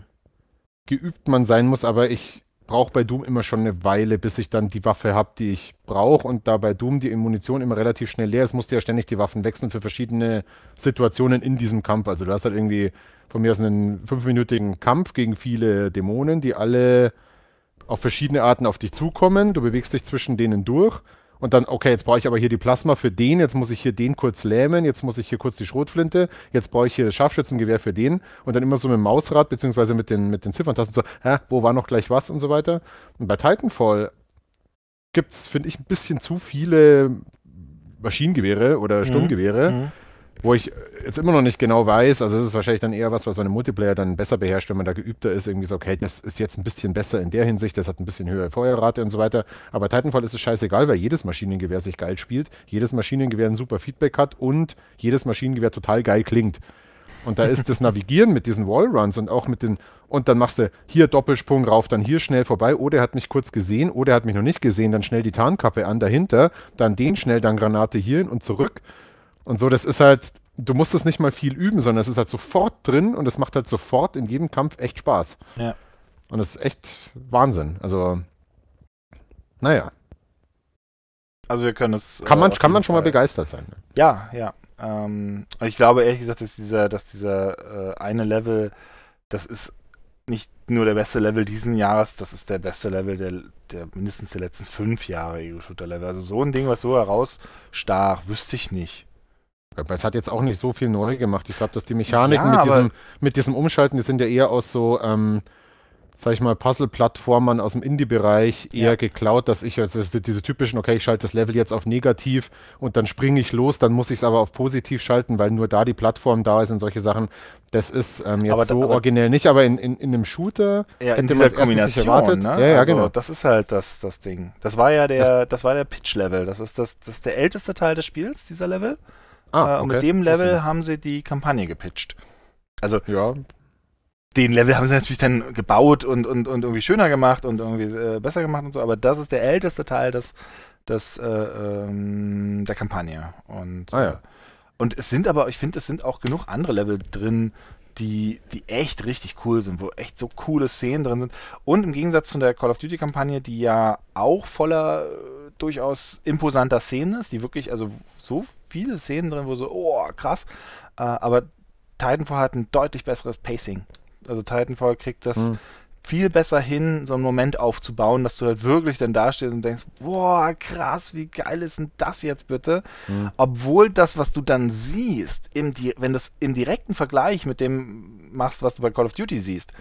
geübt man sein muss, aber ich brauche bei Doom immer schon eine Weile, bis ich dann die Waffe habe, die ich brauche. Und da bei Doom die Munition immer relativ schnell leer ist, musst du ja ständig die Waffen wechseln für verschiedene Situationen in diesem Kampf. Also du hast halt irgendwie von mir aus einen fünfminütigen Kampf gegen viele Dämonen, die alle auf verschiedene Arten auf dich zukommen. Du bewegst dich zwischen denen durch und dann, okay, jetzt brauche ich aber hier die Plasma für den, jetzt muss ich hier den kurz lähmen, jetzt muss ich hier kurz die Schrotflinte, jetzt brauche ich hier das Scharfschützengewehr für den und dann immer so mit dem Mausrad beziehungsweise mit den, mit den Zifferntasten so, hä, wo war noch gleich was und so weiter. Und bei Titanfall gibt es, finde ich, ein bisschen zu viele Maschinengewehre oder mhm. Sturmgewehre. Mhm wo ich jetzt immer noch nicht genau weiß, also es ist wahrscheinlich dann eher was, was man im Multiplayer dann besser beherrscht, wenn man da geübter ist, irgendwie so, okay, das ist jetzt ein bisschen besser in der Hinsicht, das hat ein bisschen höhere Feuerrate und so weiter. Aber Titanfall ist es scheißegal, weil jedes Maschinengewehr sich geil spielt, jedes Maschinengewehr ein super Feedback hat und jedes Maschinengewehr total geil klingt. Und da ist das Navigieren mit diesen Wallruns und auch mit den, und dann machst du hier Doppelsprung rauf, dann hier schnell vorbei, oder oh, er hat mich kurz gesehen, oder oh, er hat mich noch nicht gesehen, dann schnell die Tarnkappe an dahinter, dann den schnell, dann Granate hierhin und zurück. Und so, das ist halt, du musst es nicht mal viel üben, sondern es ist halt sofort drin und es macht halt sofort in jedem Kampf echt Spaß. Ja. Und es ist echt Wahnsinn. Also, naja. Also wir können es. Kann man, äh, kann man schon mal begeistert sein. Ne? Ja, ja. Ähm, ich glaube ehrlich gesagt, dass dieser, dass dieser äh, eine Level, das ist nicht nur der beste Level diesen Jahres, das ist der beste Level der, der mindestens der letzten fünf Jahre Ego-Shooter-Level. Also so ein Ding, was so herausstach, wüsste ich nicht. Aber es hat jetzt auch nicht so viel neu gemacht. Ich glaube, dass die Mechaniken ja, mit, diesem, mit diesem Umschalten, die sind ja eher aus so, ähm, sag ich mal, puzzle plattformen aus dem Indie-Bereich eher ja. geklaut, dass ich, also diese typischen, okay, ich schalte das Level jetzt auf negativ und dann springe ich los, dann muss ich es aber auf positiv schalten, weil nur da die Plattform da ist und solche Sachen. Das ist ähm, jetzt aber, so aber, originell nicht, aber in, in, in einem Shooter ja, in dieser Kombination, erwartet. Ne? Ja, ja, also, genau. Das ist halt das, das Ding. Das war ja der, das, das war der Pitch-Level. Das ist das, das ist der älteste Teil des Spiels, dieser Level. Ah, okay. Äh, und mit dem Level haben sie die Kampagne gepitcht. Also ja. den Level haben sie natürlich dann gebaut und, und, und irgendwie schöner gemacht und irgendwie äh, besser gemacht und so, aber das ist der älteste Teil des, des, äh, ähm, der Kampagne. Und, ah, ja. Äh, und es sind aber, ich finde, es sind auch genug andere Level drin, die, die echt richtig cool sind, wo echt so coole Szenen drin sind. Und im Gegensatz zu der Call of Duty-Kampagne, die ja auch voller äh, durchaus imposanter Szenen ist, die wirklich, also so viele Szenen drin, wo so, oh, krass. Äh, aber Titanfall hat ein deutlich besseres Pacing. Also Titanfall kriegt das mhm. viel besser hin, so einen Moment aufzubauen, dass du halt wirklich dann dastehst und denkst, boah, krass, wie geil ist denn das jetzt bitte? Mhm. Obwohl das, was du dann siehst, im, wenn du es im direkten Vergleich mit dem machst, was du bei Call of Duty siehst,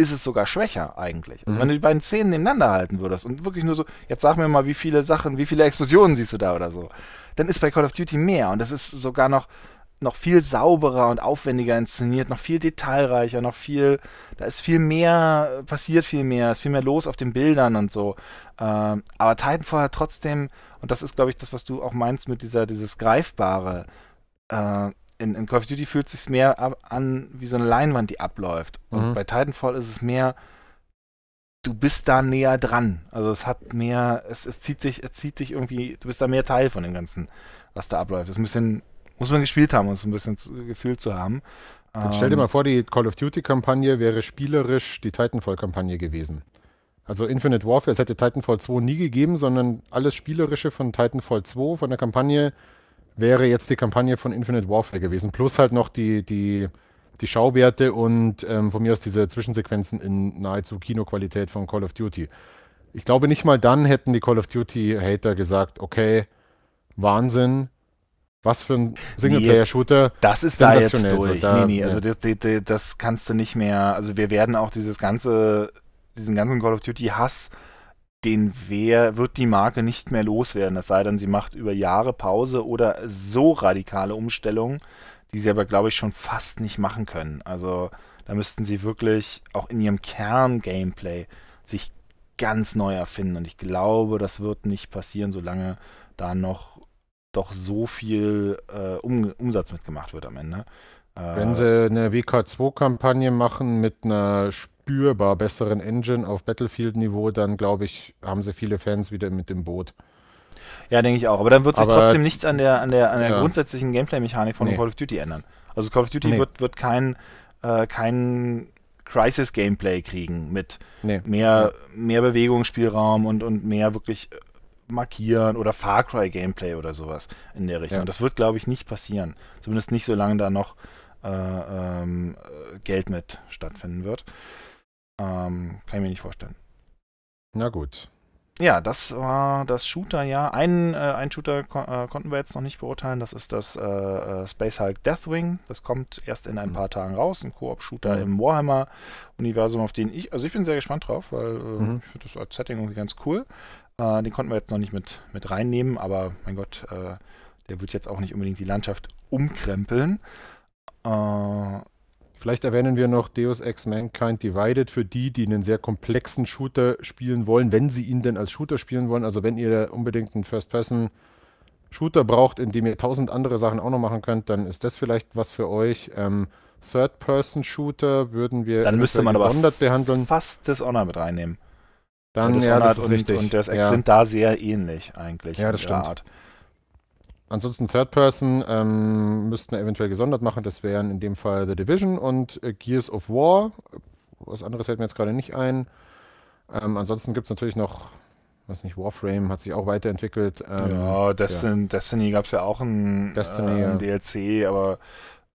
ist es sogar schwächer eigentlich. Also mhm. wenn du die beiden Szenen nebeneinander halten würdest und wirklich nur so, jetzt sag mir mal, wie viele Sachen, wie viele Explosionen siehst du da oder so, dann ist bei Call of Duty mehr und das ist sogar noch noch viel sauberer und aufwendiger inszeniert, noch viel detailreicher, noch viel, da ist viel mehr passiert, viel mehr, ist viel mehr los auf den Bildern und so. Ähm, aber Titanfall hat trotzdem, und das ist, glaube ich, das, was du auch meinst mit dieser, dieses Greifbare, äh, in, in Call of Duty fühlt es sich mehr an wie so eine Leinwand, die abläuft. Mhm. Und bei Titanfall ist es mehr, du bist da näher dran. Also es hat mehr, es, es zieht sich, es zieht sich irgendwie, du bist da mehr Teil von dem Ganzen, was da abläuft. Das ist ein bisschen, muss man gespielt haben, um es ein bisschen Gefühl zu haben. Dann stell dir ähm, mal vor, die Call of Duty-Kampagne wäre spielerisch die Titanfall-Kampagne gewesen. Also Infinite Warfare, es hätte Titanfall 2 nie gegeben, sondern alles Spielerische von Titanfall 2, von der Kampagne, wäre jetzt die Kampagne von Infinite Warfare gewesen. Plus halt noch die, die, die Schauwerte und ähm, von mir aus diese Zwischensequenzen in nahezu Kinoqualität von Call of Duty. Ich glaube, nicht mal dann hätten die Call of Duty-Hater gesagt, okay, Wahnsinn, was für ein Singleplayer-Shooter. Nee, das ist da jetzt durch. So, da, nee, nee, also das, das, das kannst du nicht mehr, also wir werden auch dieses ganze, diesen ganzen Call of Duty-Hass den wer wird die Marke nicht mehr loswerden. Es sei denn, sie macht über Jahre Pause oder so radikale Umstellungen, die sie aber, glaube ich, schon fast nicht machen können. Also da müssten sie wirklich auch in ihrem Kern-Gameplay sich ganz neu erfinden. Und ich glaube, das wird nicht passieren, solange da noch doch so viel äh, um, Umsatz mitgemacht wird am Ende. Äh, Wenn sie eine WK2-Kampagne machen mit einer Sp spürbar besseren Engine auf Battlefield-Niveau, dann glaube ich, haben sie viele Fans wieder mit dem Boot. Ja, denke ich auch. Aber dann wird sich Aber, trotzdem nichts an der, an der, an der ja. grundsätzlichen Gameplay-Mechanik von nee. Call of Duty ändern. Also Call of Duty nee. wird, wird kein, äh, kein Crisis-Gameplay kriegen mit nee. mehr, mehr Bewegungsspielraum und, und mehr wirklich äh, markieren oder Far Cry-Gameplay oder sowas in der Richtung. Ja. Das wird, glaube ich, nicht passieren. Zumindest nicht, solange da noch äh, ähm, äh, Geld mit stattfinden wird. Ähm, kann ich mir nicht vorstellen. Na gut. Ja, das war das äh, shooter ja. Einen, äh, einen Shooter kon äh, konnten wir jetzt noch nicht beurteilen. Das ist das äh, äh Space Hulk Deathwing. Das kommt erst in ein mhm. paar Tagen raus. Ein Koop-Shooter mhm. im Warhammer-Universum, auf den ich, also ich bin sehr gespannt drauf, weil äh, mhm. ich finde das als Setting irgendwie ganz cool. den konnten wir jetzt noch nicht mit, mit reinnehmen, aber mein Gott, der wird jetzt auch nicht unbedingt die Landschaft umkrempeln. Äh, Vielleicht erwähnen wir noch Deus Ex Mankind Divided für die, die einen sehr komplexen Shooter spielen wollen, wenn sie ihn denn als Shooter spielen wollen. Also wenn ihr unbedingt einen First-Person-Shooter braucht, in dem ihr tausend andere Sachen auch noch machen könnt, dann ist das vielleicht was für euch. Ähm, Third-Person-Shooter würden wir dann müsste man gesondert aber behandeln. fast Honor mit reinnehmen. Dann, ja, das ist und, richtig. Und Deus Ex ja. sind da sehr ähnlich eigentlich. Ja, das stimmt. Art. Ansonsten Third Person ähm, müssten wir eventuell gesondert machen. Das wären in dem Fall The Division und äh, Gears of War. Was anderes fällt mir jetzt gerade nicht ein. Ähm, ansonsten gibt es natürlich noch, weiß nicht, Warframe hat sich auch weiterentwickelt. Ähm, ja, Destin ja. Destiny gab es ja auch ein, Destiny, äh, ein DLC, aber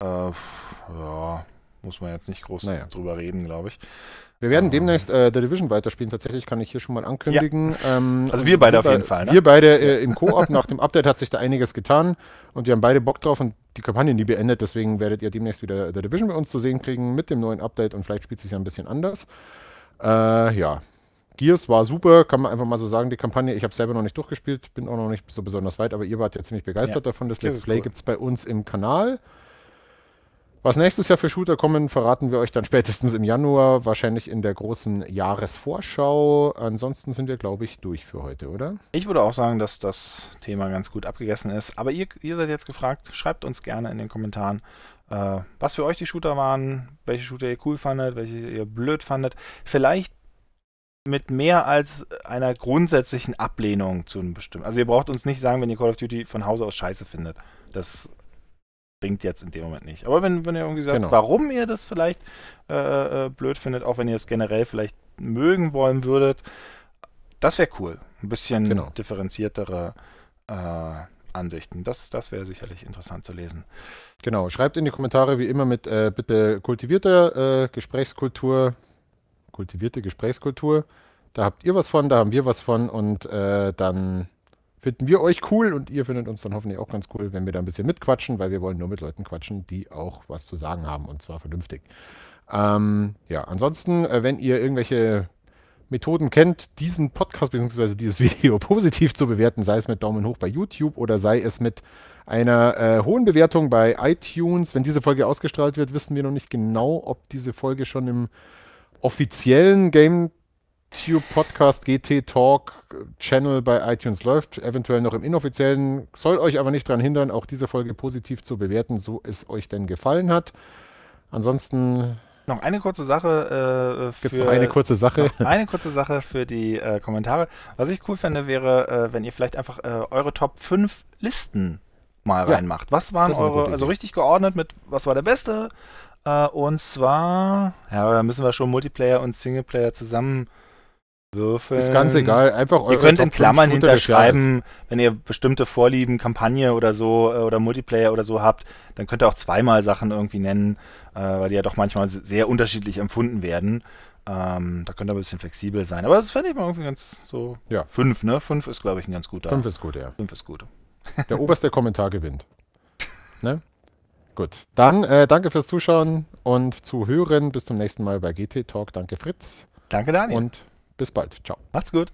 äh, ja, muss man jetzt nicht groß naja. drüber reden, glaube ich. Wir werden ah. demnächst äh, The Division weiterspielen. Tatsächlich kann ich hier schon mal ankündigen. Ja. Ähm, also wir beide auf jeden Fall. Ne? Wir beide äh, im Koop. Nach dem Update hat sich da einiges getan und wir haben beide Bock drauf und die Kampagne nie beendet. Deswegen werdet ihr demnächst wieder The Division bei uns zu sehen kriegen mit dem neuen Update und vielleicht spielt es sich ja ein bisschen anders. Äh, ja. Gears war super, kann man einfach mal so sagen, die Kampagne. Ich habe selber noch nicht durchgespielt, bin auch noch nicht so besonders weit, aber ihr wart ja ziemlich begeistert ja. davon. Das Let's Play cool. gibt es bei uns im Kanal. Was nächstes Jahr für Shooter kommen, verraten wir euch dann spätestens im Januar, wahrscheinlich in der großen Jahresvorschau. Ansonsten sind wir, glaube ich, durch für heute, oder? Ich würde auch sagen, dass das Thema ganz gut abgegessen ist. Aber ihr, ihr seid jetzt gefragt, schreibt uns gerne in den Kommentaren, äh, was für euch die Shooter waren, welche Shooter ihr cool fandet, welche ihr blöd fandet. Vielleicht mit mehr als einer grundsätzlichen Ablehnung zu einem bestimmten. Also ihr braucht uns nicht sagen, wenn ihr Call of Duty von Hause aus scheiße findet. Das bringt jetzt in dem Moment nicht. Aber wenn, wenn ihr irgendwie sagt, genau. warum ihr das vielleicht äh, äh, blöd findet, auch wenn ihr es generell vielleicht mögen wollen würdet, das wäre cool. Ein bisschen genau. differenziertere äh, Ansichten. Das, das wäre sicherlich interessant zu lesen. Genau, schreibt in die Kommentare wie immer mit äh, bitte kultivierte äh, Gesprächskultur, kultivierte Gesprächskultur. Da habt ihr was von, da haben wir was von und dann finden wir euch cool und ihr findet uns dann hoffentlich auch ganz cool, wenn wir da ein bisschen mitquatschen, weil wir wollen nur mit Leuten quatschen, die auch was zu sagen haben und zwar vernünftig. Ähm, ja, ansonsten, äh, wenn ihr irgendwelche Methoden kennt, diesen Podcast bzw. dieses Video positiv zu bewerten, sei es mit Daumen hoch bei YouTube oder sei es mit einer äh, hohen Bewertung bei iTunes. Wenn diese Folge ausgestrahlt wird, wissen wir noch nicht genau, ob diese Folge schon im offiziellen Game YouTube Podcast GT Talk Channel bei iTunes läuft, eventuell noch im inoffiziellen. Soll euch aber nicht daran hindern, auch diese Folge positiv zu bewerten, so es euch denn gefallen hat. Ansonsten noch eine kurze Sache. Äh, für, Gibt's noch eine kurze Sache? Eine kurze Sache für die äh, Kommentare. Was ich cool fände, wäre, äh, wenn ihr vielleicht einfach äh, eure Top 5 Listen mal ja, reinmacht. Was waren eure, also richtig geordnet mit, was war der beste? Äh, und zwar, ja, da müssen wir schon Multiplayer und Singleplayer zusammen würfeln. Ist ganz egal, einfach eure Ihr könnt in Klammern hinterschreiben, wenn ihr bestimmte Vorlieben, Kampagne oder so äh, oder Multiplayer oder so habt, dann könnt ihr auch zweimal Sachen irgendwie nennen, äh, weil die ja doch manchmal sehr unterschiedlich empfunden werden. Ähm, da könnt ihr ein bisschen flexibel sein. Aber das fände ich mal irgendwie ganz so. Ja. Fünf, ne? Fünf ist, glaube ich, ein ganz guter. Fünf ist gut, ja. Fünf ist gut. Der oberste Kommentar gewinnt. Ne? Gut. Dann äh, danke fürs Zuschauen und Zuhören. Bis zum nächsten Mal bei GT Talk. Danke, Fritz. Danke, Daniel. Und bis bald. Ciao. Macht's gut.